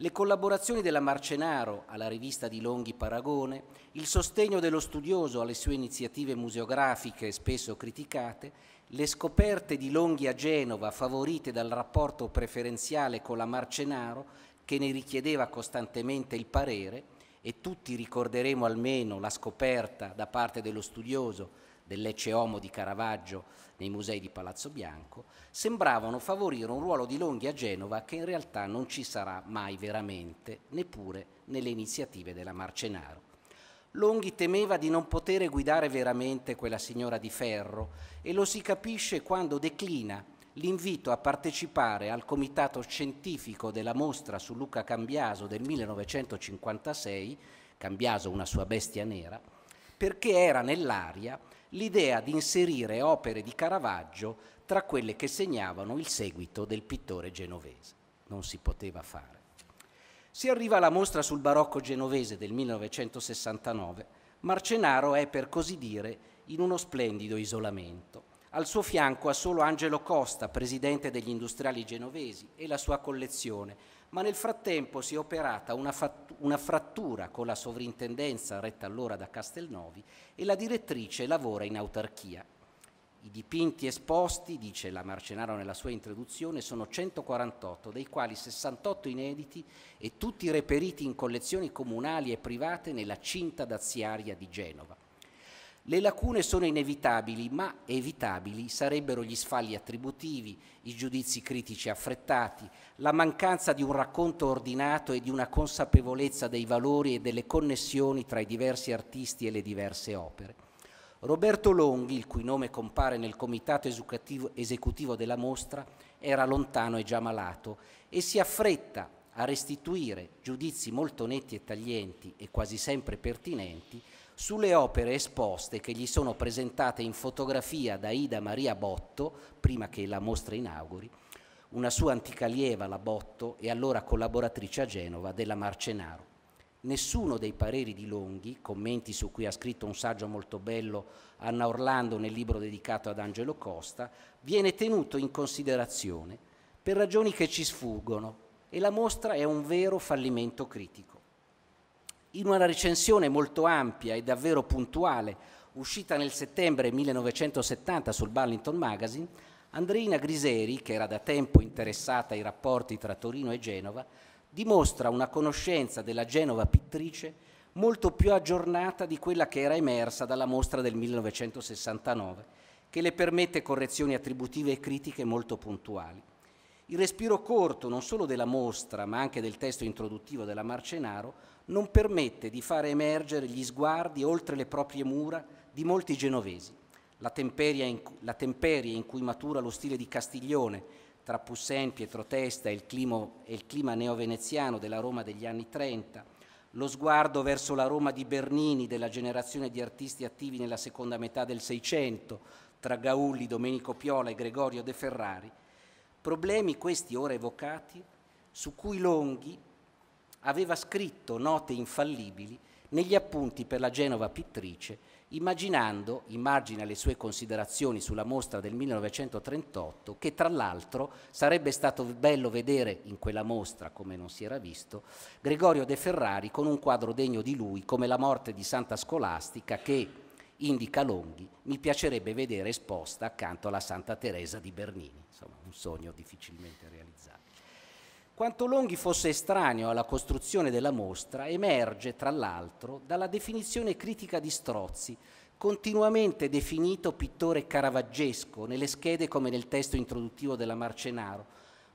Speaker 3: le collaborazioni della Marcenaro alla rivista di Longhi Paragone, il sostegno dello studioso alle sue iniziative museografiche spesso criticate, le scoperte di Longhi a Genova favorite dal rapporto preferenziale con la Marcenaro che ne richiedeva costantemente il parere e tutti ricorderemo almeno la scoperta da parte dello studioso dell'Ecce Homo di Caravaggio nei musei di Palazzo Bianco, sembravano favorire un ruolo di Longhi a Genova che in realtà non ci sarà mai veramente, neppure nelle iniziative della Marcenaro. Longhi temeva di non poter guidare veramente quella signora di ferro e lo si capisce quando declina l'invito a partecipare al comitato scientifico della mostra su Luca Cambiaso del 1956, Cambiaso una sua bestia nera, perché era nell'aria l'idea di inserire opere di Caravaggio tra quelle che segnavano il seguito del pittore genovese. Non si poteva fare. Si arriva alla mostra sul barocco genovese del 1969. Marcenaro è, per così dire, in uno splendido isolamento. Al suo fianco ha solo Angelo Costa, presidente degli industriali genovesi, e la sua collezione, ma nel frattempo si è operata una, una frattura con la sovrintendenza retta allora da Castelnovi e la direttrice lavora in autarchia. I dipinti esposti, dice la Marcenaro nella sua introduzione, sono 148, dei quali 68 inediti e tutti reperiti in collezioni comunali e private nella cinta daziaria di Genova. Le lacune sono inevitabili, ma evitabili sarebbero gli sfalli attributivi, i giudizi critici affrettati, la mancanza di un racconto ordinato e di una consapevolezza dei valori e delle connessioni tra i diversi artisti e le diverse opere. Roberto Longhi, il cui nome compare nel comitato esecutivo della mostra, era lontano e già malato e si affretta a restituire giudizi molto netti e taglienti e quasi sempre pertinenti sulle opere esposte che gli sono presentate in fotografia da Ida Maria Botto, prima che la mostra inauguri, una sua antica allieva, la Botto, e allora collaboratrice a Genova della Marcenaro. Nessuno dei pareri di Longhi, commenti su cui ha scritto un saggio molto bello Anna Orlando nel libro dedicato ad Angelo Costa, viene tenuto in considerazione per ragioni che ci sfuggono e la mostra è un vero fallimento critico. In una recensione molto ampia e davvero puntuale, uscita nel settembre 1970 sul Burlington Magazine, Andreina Griseri, che era da tempo interessata ai rapporti tra Torino e Genova, dimostra una conoscenza della Genova pittrice molto più aggiornata di quella che era emersa dalla mostra del 1969, che le permette correzioni attributive e critiche molto puntuali. Il respiro corto non solo della mostra, ma anche del testo introduttivo della Marcenaro, non permette di fare emergere gli sguardi oltre le proprie mura di molti genovesi. La temperie in, la temperie in cui matura lo stile di Castiglione, tra Poussin, Pietro Testa e il clima, clima neo-veneziano della Roma degli anni 30, lo sguardo verso la Roma di Bernini della generazione di artisti attivi nella seconda metà del Seicento, tra Gaulli, Domenico Piola e Gregorio De Ferrari, problemi questi ora evocati su cui Longhi aveva scritto note infallibili negli appunti per la Genova pittrice, immaginando, in margine alle sue considerazioni sulla mostra del 1938, che tra l'altro sarebbe stato bello vedere in quella mostra, come non si era visto, Gregorio De Ferrari con un quadro degno di lui, come la morte di Santa Scolastica, che, indica Longhi, mi piacerebbe vedere esposta accanto alla Santa Teresa di Bernini. Insomma, un sogno difficilmente realizzato. Quanto Longhi fosse estraneo alla costruzione della mostra emerge, tra l'altro, dalla definizione critica di Strozzi, continuamente definito pittore caravaggesco nelle schede come nel testo introduttivo della Marcenaro,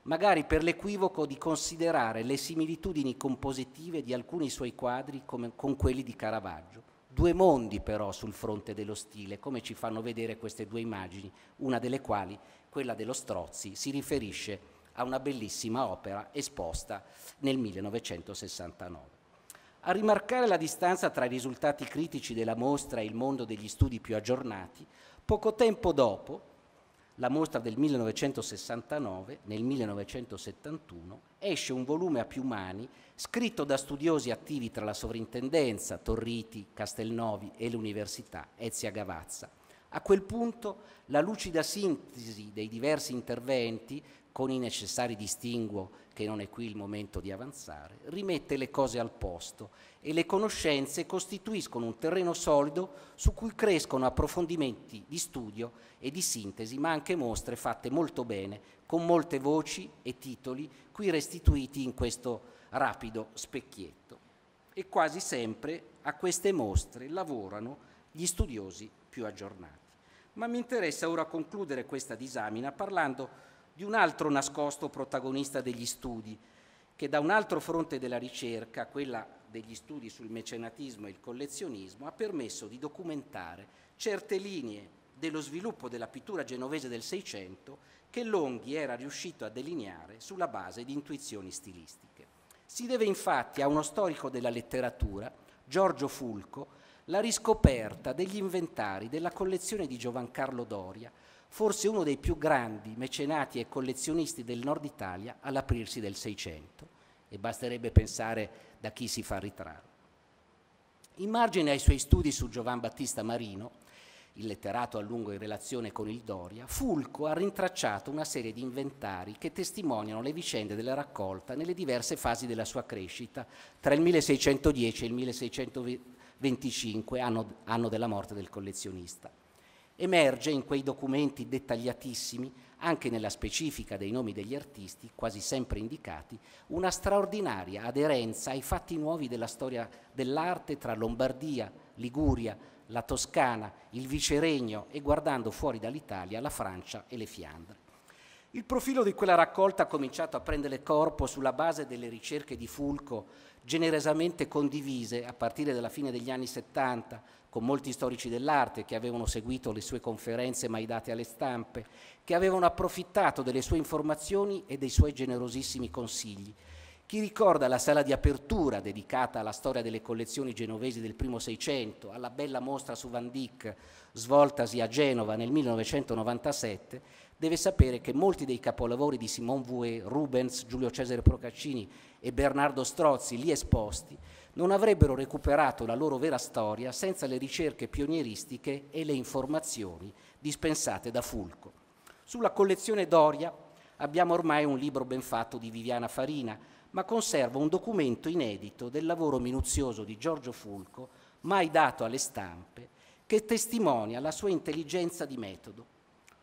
Speaker 3: magari per l'equivoco di considerare le similitudini compositive di alcuni suoi quadri come, con quelli di Caravaggio. Due mondi però sul fronte dello stile, come ci fanno vedere queste due immagini, una delle quali, quella dello Strozzi, si riferisce a a una bellissima opera esposta nel 1969. A rimarcare la distanza tra i risultati critici della mostra e il mondo degli studi più aggiornati, poco tempo dopo, la mostra del 1969, nel 1971, esce un volume a più mani scritto da studiosi attivi tra la sovrintendenza, Torriti, Castelnovi e l'Università Ezia Gavazza. A quel punto la lucida sintesi dei diversi interventi con i necessari distinguo che non è qui il momento di avanzare, rimette le cose al posto e le conoscenze costituiscono un terreno solido su cui crescono approfondimenti di studio e di sintesi, ma anche mostre fatte molto bene, con molte voci e titoli qui restituiti in questo rapido specchietto. E quasi sempre a queste mostre lavorano gli studiosi più aggiornati. Ma mi interessa ora concludere questa disamina parlando di un altro nascosto protagonista degli studi, che da un altro fronte della ricerca, quella degli studi sul mecenatismo e il collezionismo, ha permesso di documentare certe linee dello sviluppo della pittura genovese del Seicento che Longhi era riuscito a delineare sulla base di intuizioni stilistiche. Si deve infatti a uno storico della letteratura, Giorgio Fulco, la riscoperta degli inventari della collezione di Giovancarlo Doria, forse uno dei più grandi mecenati e collezionisti del nord Italia all'aprirsi del Seicento e basterebbe pensare da chi si fa ritrarre. In margine ai suoi studi su Giovan Battista Marino, il letterato a lungo in relazione con il Doria, Fulco ha rintracciato una serie di inventari che testimoniano le vicende della raccolta nelle diverse fasi della sua crescita tra il 1610 e il 1625, anno, anno della morte del collezionista. Emerge in quei documenti dettagliatissimi, anche nella specifica dei nomi degli artisti, quasi sempre indicati, una straordinaria aderenza ai fatti nuovi della storia dell'arte tra Lombardia, Liguria, la Toscana, il Viceregno e guardando fuori dall'Italia la Francia e le Fiandre. Il profilo di quella raccolta ha cominciato a prendere corpo sulla base delle ricerche di Fulco, generosamente condivise a partire dalla fine degli anni 70 con molti storici dell'arte che avevano seguito le sue conferenze mai date alle stampe, che avevano approfittato delle sue informazioni e dei suoi generosissimi consigli. Chi ricorda la sala di apertura dedicata alla storia delle collezioni genovesi del primo Seicento, alla bella mostra su Van Dyck svoltasi a Genova nel 1997, deve sapere che molti dei capolavori di Simone Vouet, Rubens, Giulio Cesare Procaccini e Bernardo Strozzi lì esposti non avrebbero recuperato la loro vera storia senza le ricerche pionieristiche e le informazioni dispensate da Fulco. Sulla collezione Doria abbiamo ormai un libro ben fatto di Viviana Farina, ma conservo un documento inedito del lavoro minuzioso di Giorgio Fulco, mai dato alle stampe, che testimonia la sua intelligenza di metodo.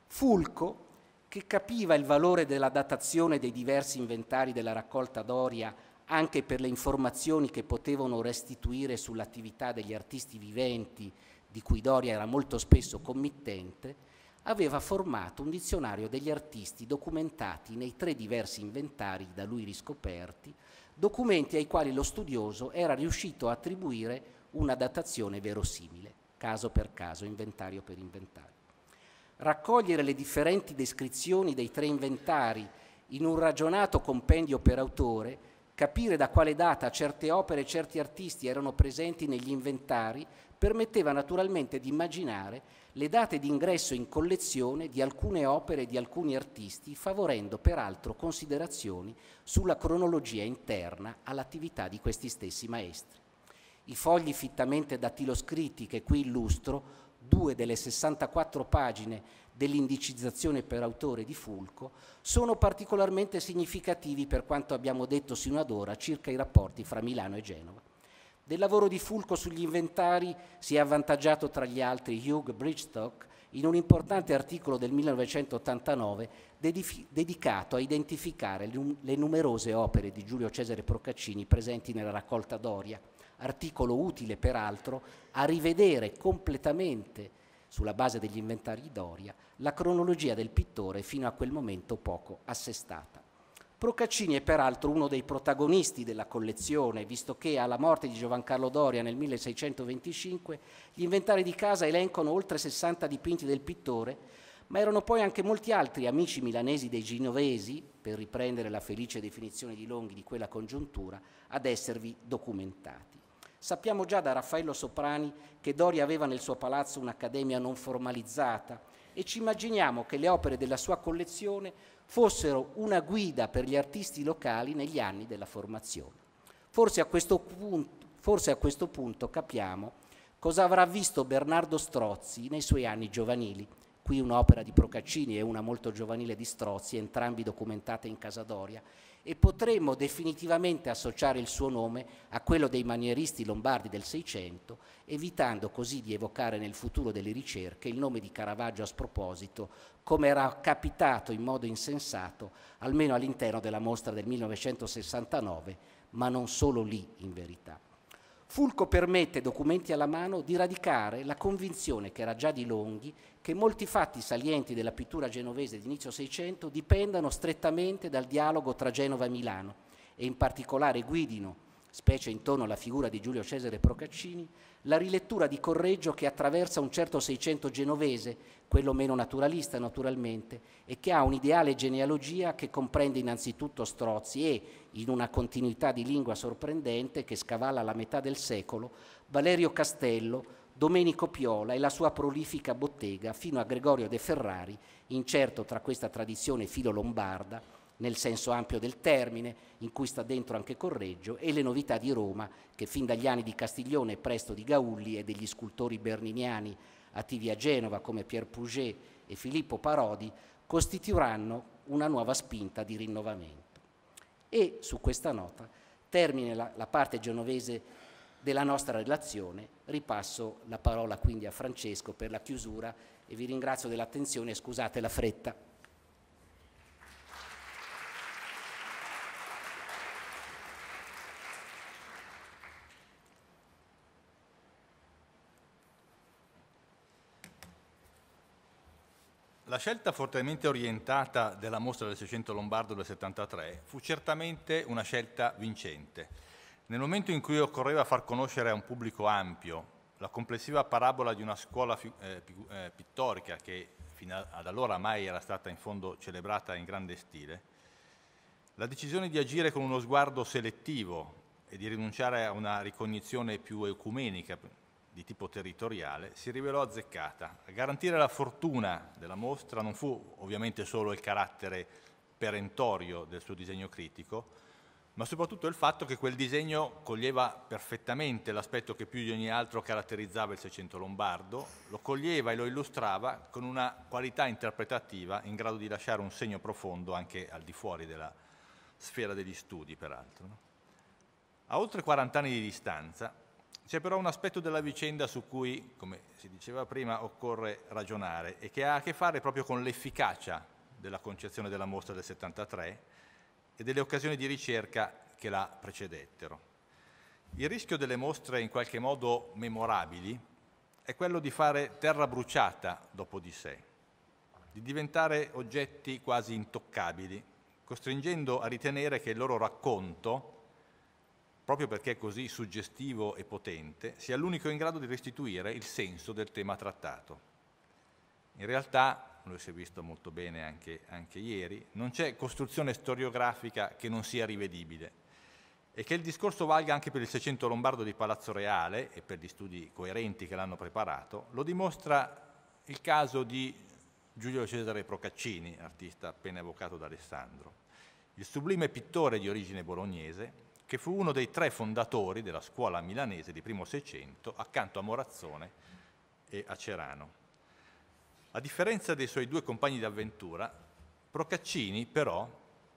Speaker 3: Fulco, che capiva il valore della datazione dei diversi inventari della raccolta Doria anche per le informazioni che potevano restituire sull'attività degli artisti viventi di cui Doria era molto spesso committente, aveva formato un dizionario degli artisti documentati nei tre diversi inventari da lui riscoperti, documenti ai quali lo studioso era riuscito a attribuire una datazione verosimile, caso per caso, inventario per inventario. Raccogliere le differenti descrizioni dei tre inventari in un ragionato compendio per autore Capire da quale data certe opere e certi artisti erano presenti negli inventari permetteva naturalmente di immaginare le date di ingresso in collezione di alcune opere e di alcuni artisti, favorendo peraltro considerazioni sulla cronologia interna all'attività di questi stessi maestri. I fogli fittamente dattiloscritti che qui illustro, due delle 64 pagine dell'indicizzazione per autore di Fulco sono particolarmente significativi per quanto abbiamo detto sino ad ora circa i rapporti fra Milano e Genova. Del lavoro di Fulco sugli inventari si è avvantaggiato tra gli altri Hugh Bridgestock in un importante articolo del 1989 dedicato a identificare le numerose opere di Giulio Cesare Procaccini presenti nella raccolta Doria, articolo utile peraltro a rivedere completamente sulla base degli inventari d'Oria, la cronologia del pittore fino a quel momento poco assestata. Procaccini è peraltro uno dei protagonisti della collezione, visto che alla morte di Giovancarlo Doria nel 1625 gli inventari di casa elencano oltre 60 dipinti del pittore, ma erano poi anche molti altri amici milanesi dei genovesi, per riprendere la felice definizione di Longhi di quella congiuntura, ad esservi documentati. Sappiamo già da Raffaello Soprani che Dori aveva nel suo palazzo un'accademia non formalizzata e ci immaginiamo che le opere della sua collezione fossero una guida per gli artisti locali negli anni della formazione. Forse a questo punto, a questo punto capiamo cosa avrà visto Bernardo Strozzi nei suoi anni giovanili qui un'opera di Procaccini e una molto giovanile di Strozzi, entrambi documentate in Casa Doria, e potremmo definitivamente associare il suo nome a quello dei manieristi lombardi del Seicento, evitando così di evocare nel futuro delle ricerche il nome di Caravaggio a sproposito, come era capitato in modo insensato almeno all'interno della mostra del 1969, ma non solo lì in verità. Fulco permette, documenti alla mano, di radicare la convinzione che era già di Longhi che molti fatti salienti della pittura genovese d'inizio Seicento dipendano strettamente dal dialogo tra Genova e Milano e in particolare guidino specie intorno alla figura di Giulio Cesare Procaccini, la rilettura di Correggio che attraversa un certo Seicento genovese, quello meno naturalista naturalmente, e che ha un'ideale genealogia che comprende innanzitutto Strozzi e, in una continuità di lingua sorprendente che scavalla la metà del secolo, Valerio Castello, Domenico Piola e la sua prolifica bottega fino a Gregorio De Ferrari, incerto tra questa tradizione filo-lombarda, nel senso ampio del termine, in cui sta dentro anche Correggio, e le novità di Roma, che fin dagli anni di Castiglione e presto di Gaulli e degli scultori berniniani attivi a Genova come Pierre Puget e Filippo Parodi, costituiranno una nuova spinta di rinnovamento. E su questa nota termine la, la parte genovese della nostra relazione, ripasso la parola quindi a Francesco per la chiusura e vi ringrazio dell'attenzione e scusate la fretta.
Speaker 1: La scelta fortemente orientata della mostra del Seicento Lombardo del 73 fu certamente una scelta vincente. Nel momento in cui occorreva far conoscere a un pubblico ampio la complessiva parabola di una scuola eh, eh, pittorica che fino ad allora mai era stata in fondo celebrata in grande stile, la decisione di agire con uno sguardo selettivo e di rinunciare a una ricognizione più ecumenica di tipo territoriale si rivelò azzeccata. A garantire la fortuna della mostra non fu ovviamente solo il carattere perentorio del suo disegno critico, ma soprattutto il fatto che quel disegno coglieva perfettamente l'aspetto che più di ogni altro caratterizzava il Seicento lombardo, lo coglieva e lo illustrava con una qualità interpretativa in grado di lasciare un segno profondo anche al di fuori della sfera degli studi, peraltro. A oltre 40 anni di distanza, c'è però un aspetto della vicenda su cui, come si diceva prima, occorre ragionare e che ha a che fare proprio con l'efficacia della concezione della mostra del 73 e delle occasioni di ricerca che la precedettero. Il rischio delle mostre in qualche modo memorabili è quello di fare terra bruciata dopo di sé, di diventare oggetti quasi intoccabili, costringendo a ritenere che il loro racconto proprio perché è così suggestivo e potente, sia l'unico in grado di restituire il senso del tema trattato. In realtà, lo si è visto molto bene anche, anche ieri, non c'è costruzione storiografica che non sia rivedibile e che il discorso valga anche per il Seicento Lombardo di Palazzo Reale e per gli studi coerenti che l'hanno preparato, lo dimostra il caso di Giulio Cesare Procaccini, artista appena evocato da Alessandro. Il sublime pittore di origine bolognese che fu uno dei tre fondatori della scuola milanese di primo Seicento accanto a Morazzone e a Cerano. A differenza dei suoi due compagni d'avventura, Procaccini però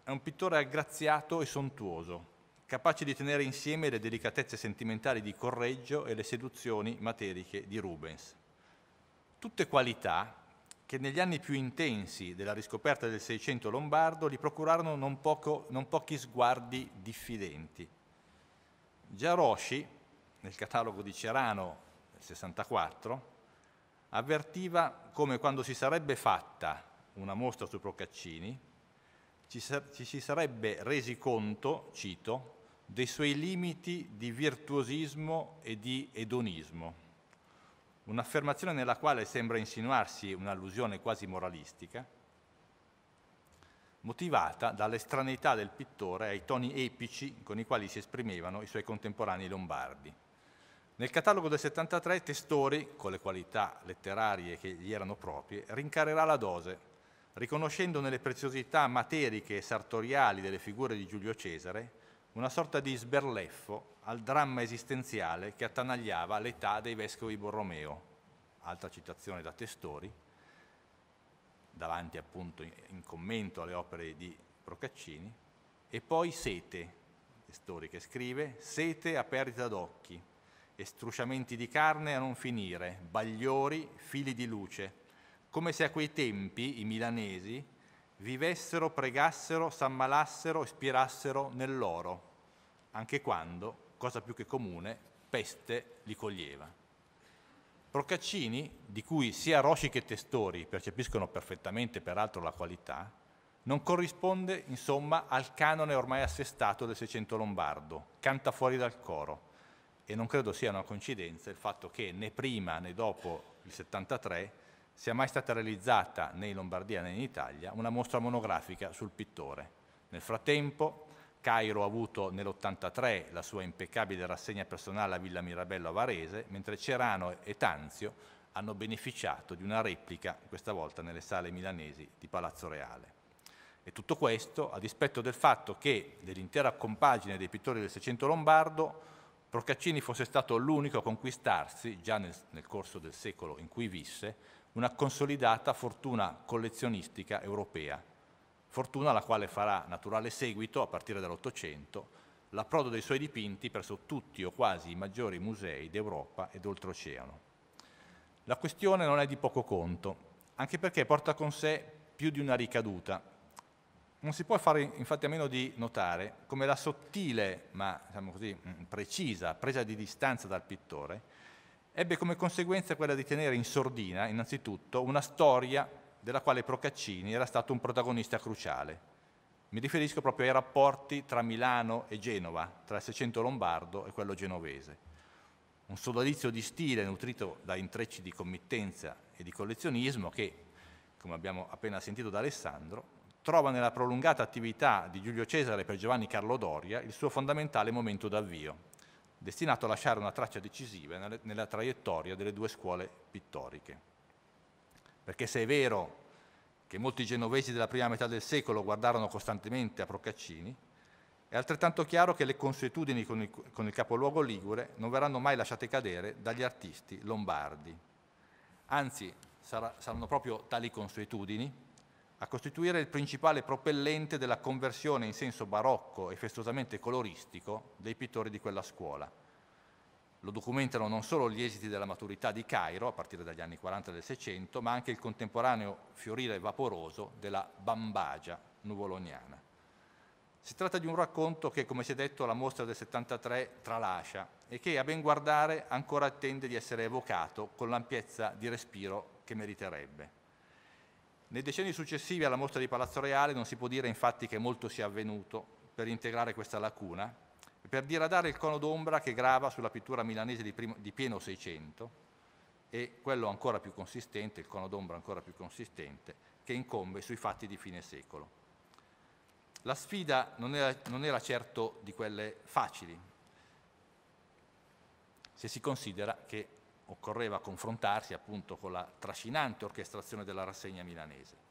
Speaker 1: è un pittore aggraziato e sontuoso, capace di tenere insieme le delicatezze sentimentali di Correggio e le seduzioni materiche di Rubens. Tutte qualità che negli anni più intensi della riscoperta del Seicento lombardo gli procurarono non, poco, non pochi sguardi diffidenti. Già Roshi, nel catalogo di Cerano del 64, avvertiva come quando si sarebbe fatta una mostra su Procaccini, ci, ci si sarebbe resi conto, cito, dei suoi limiti di virtuosismo e di edonismo un'affermazione nella quale sembra insinuarsi un'allusione quasi moralistica, motivata dall'estraneità del pittore ai toni epici con i quali si esprimevano i suoi contemporanei lombardi. Nel catalogo del 73 Testori, con le qualità letterarie che gli erano proprie, rincarerà la dose, riconoscendo nelle preziosità materiche e sartoriali delle figure di Giulio Cesare una sorta di sberleffo al dramma esistenziale che attanagliava l'età dei vescovi Borromeo, altra citazione da Testori, davanti appunto in commento alle opere di Procaccini, e poi Sete, Testori che scrive, Sete a perdita d'occhi, estrusciamenti di carne a non finire, bagliori, fili di luce, come se a quei tempi i milanesi vivessero, pregassero, s'ammalassero, ispirassero nell'oro, anche quando cosa più che comune, peste li coglieva. Procaccini, di cui sia Rosci che Testori percepiscono perfettamente peraltro la qualità, non corrisponde insomma al canone ormai assestato del Seicento lombardo, canta fuori dal coro e non credo sia una coincidenza il fatto che né prima né dopo il 73 sia mai stata realizzata né in Lombardia né in Italia una mostra monografica sul pittore. Nel frattempo Cairo ha avuto nell'83 la sua impeccabile rassegna personale a Villa Mirabello a Varese, mentre Cerano e Tanzio hanno beneficiato di una replica, questa volta nelle sale milanesi di Palazzo Reale. E tutto questo a dispetto del fatto che, dell'intera compagine dei pittori del Seicento lombardo, Procaccini fosse stato l'unico a conquistarsi, già nel, nel corso del secolo in cui visse, una consolidata fortuna collezionistica europea fortuna la quale farà naturale seguito, a partire dall'Ottocento, l'approdo dei suoi dipinti presso tutti o quasi i maggiori musei d'Europa ed oltreoceano. La questione non è di poco conto, anche perché porta con sé più di una ricaduta. Non si può fare infatti a meno di notare come la sottile, ma diciamo così, mm, precisa presa di distanza dal pittore ebbe come conseguenza quella di tenere in sordina, innanzitutto, una storia della quale Procaccini era stato un protagonista cruciale. Mi riferisco proprio ai rapporti tra Milano e Genova, tra il Seicento lombardo e quello genovese. Un sodalizio di stile nutrito da intrecci di committenza e di collezionismo che, come abbiamo appena sentito da Alessandro, trova nella prolungata attività di Giulio Cesare per Giovanni Carlo Doria il suo fondamentale momento d'avvio, destinato a lasciare una traccia decisiva nella traiettoria delle due scuole pittoriche perché se è vero che molti genovesi della prima metà del secolo guardarono costantemente a Procaccini, è altrettanto chiaro che le consuetudini con il, con il capoluogo ligure non verranno mai lasciate cadere dagli artisti lombardi. Anzi, sarà, saranno proprio tali consuetudini a costituire il principale propellente della conversione in senso barocco e festosamente coloristico dei pittori di quella scuola lo documentano non solo gli esiti della maturità di Cairo, a partire dagli anni 40 del 600, ma anche il contemporaneo fiorire vaporoso della bambagia nuvoloniana. Si tratta di un racconto che, come si è detto, la mostra del 73 tralascia e che, a ben guardare, ancora attende di essere evocato con l'ampiezza di respiro che meriterebbe. Nei decenni successivi alla mostra di Palazzo Reale non si può dire infatti che molto sia avvenuto per integrare questa lacuna, per diradare il cono d'ombra che grava sulla pittura milanese di, primo, di pieno Seicento e quello ancora più consistente, il cono d'ombra ancora più consistente, che incombe sui fatti di fine secolo. La sfida non era, non era certo di quelle facili, se si considera che occorreva confrontarsi appunto con la trascinante orchestrazione della rassegna milanese.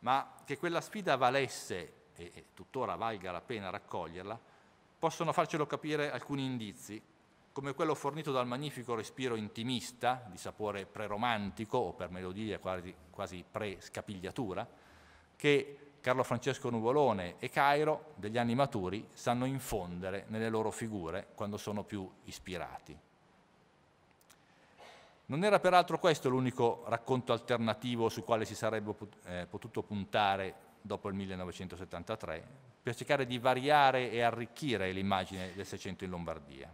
Speaker 1: Ma che quella sfida valesse e tuttora valga la pena raccoglierla, possono farcelo capire alcuni indizi, come quello fornito dal magnifico respiro intimista, di sapore preromantico o per melodie quasi, quasi pre-scapigliatura, che Carlo Francesco Nuvolone e Cairo, degli anni maturi, sanno infondere nelle loro figure quando sono più ispirati. Non era peraltro questo l'unico racconto alternativo su quale si sarebbe eh, potuto puntare dopo il 1973, per cercare di variare e arricchire l'immagine del Seicento in Lombardia.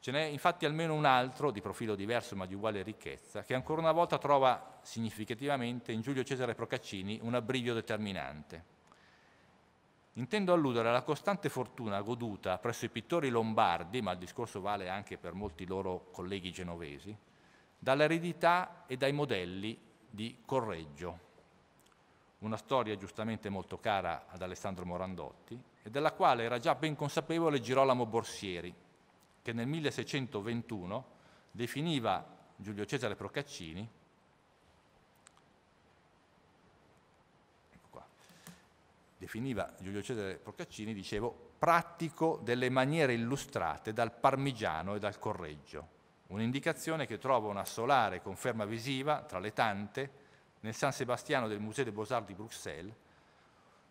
Speaker 1: Ce n'è infatti almeno un altro, di profilo diverso ma di uguale ricchezza, che ancora una volta trova significativamente in Giulio Cesare Procaccini un abbrivio determinante. Intendo alludere alla costante fortuna goduta presso i pittori lombardi, ma il discorso vale anche per molti loro colleghi genovesi, dall'eredità e dai modelli di Correggio, una storia giustamente molto cara ad Alessandro Morandotti e della quale era già ben consapevole Girolamo Borsieri, che nel 1621 definiva Giulio Cesare Procaccini ecco definiva Giulio Cesare Procaccini, dicevo, pratico delle maniere illustrate dal parmigiano e dal correggio, un'indicazione che trova una solare conferma visiva tra le tante nel San Sebastiano del Museo dei Beaux-Arts di Bruxelles,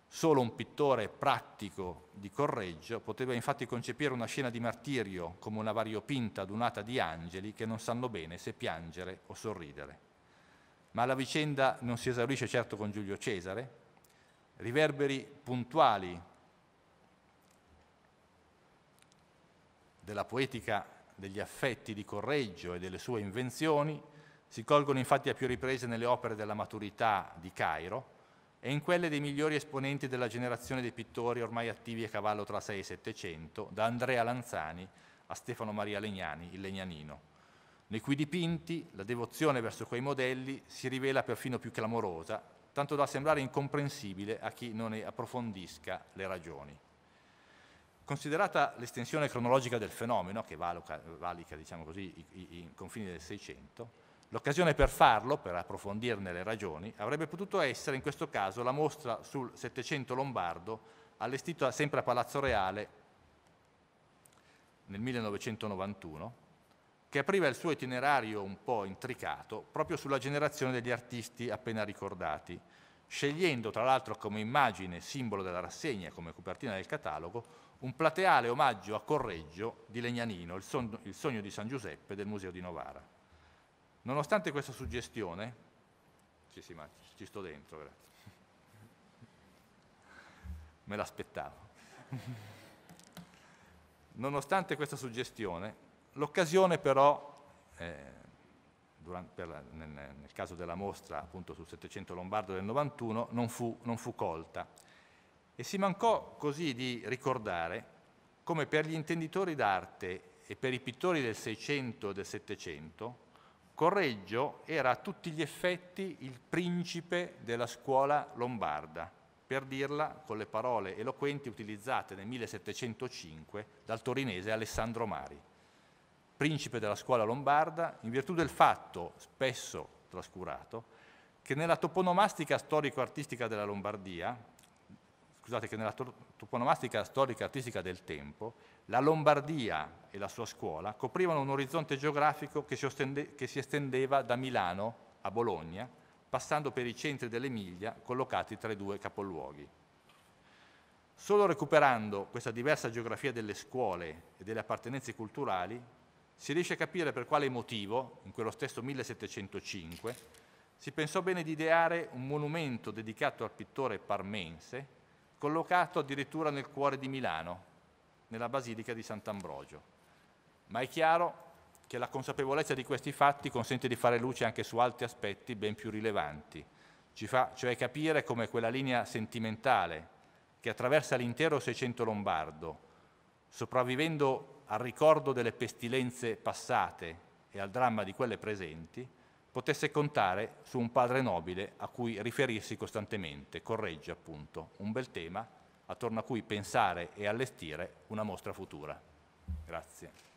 Speaker 1: solo un pittore pratico di Correggio poteva infatti concepire una scena di martirio come una variopinta adunata di angeli che non sanno bene se piangere o sorridere. Ma la vicenda non si esaurisce certo con Giulio Cesare, riverberi puntuali della poetica degli affetti di Correggio e delle sue invenzioni si colgono infatti a più riprese nelle opere della maturità di Cairo e in quelle dei migliori esponenti della generazione dei pittori ormai attivi a cavallo tra 6 e 700, da Andrea Lanzani a Stefano Maria Legnani, il Legnanino, nei cui dipinti la devozione verso quei modelli si rivela perfino più clamorosa, tanto da sembrare incomprensibile a chi non ne approfondisca le ragioni. Considerata l'estensione cronologica del fenomeno, che valica, diciamo così, i, i, i confini del Seicento, L'occasione per farlo, per approfondirne le ragioni, avrebbe potuto essere in questo caso la mostra sul Settecento Lombardo, allestita sempre a Palazzo Reale nel 1991, che apriva il suo itinerario un po' intricato proprio sulla generazione degli artisti appena ricordati, scegliendo tra l'altro come immagine, simbolo della rassegna, come copertina del catalogo, un plateale omaggio a Correggio di Legnanino, il, sogno di San Giuseppe del Museo di Novara. Nonostante questa suggestione, ci, si, ma, ci sto dentro, grazie. Me l'aspettavo. Nonostante questa suggestione, l'occasione però, eh, durante, la, nel, nel, caso della mostra appunto sul Settecento Lombardo del 91, non fu, non fu colta e si mancò così di ricordare come per gli intenditori d'arte e per i pittori del Seicento e del Settecento Correggio era a tutti gli effetti il principe della scuola lombarda, per dirla con le parole eloquenti utilizzate nel 1705 dal torinese Alessandro Mari. Principe della scuola lombarda in virtù del fatto, spesso trascurato, che nella toponomastica storico-artistica della Lombardia, scusate, che nella toponomastica storica e artistica del tempo, la Lombardia e la sua scuola coprivano un orizzonte geografico che si, ostende, che si estendeva da Milano a Bologna, passando per i centri dell'Emilia collocati tra i due capoluoghi. Solo recuperando questa diversa geografia delle scuole e delle appartenenze culturali si riesce a capire per quale motivo, in quello stesso 1705, si pensò bene di ideare un monumento dedicato al pittore parmense collocato addirittura nel cuore di Milano, nella Basilica di Sant'Ambrogio. Ma è chiaro che la consapevolezza di questi fatti consente di fare luce anche su altri aspetti ben più rilevanti, ci fa cioè capire come quella linea sentimentale che attraversa l'intero Seicento lombardo, sopravvivendo al ricordo delle pestilenze passate e al dramma di quelle presenti, potesse contare su un padre nobile a cui riferirsi costantemente, corregge appunto, un bel tema attorno a cui pensare e allestire una mostra futura. Grazie.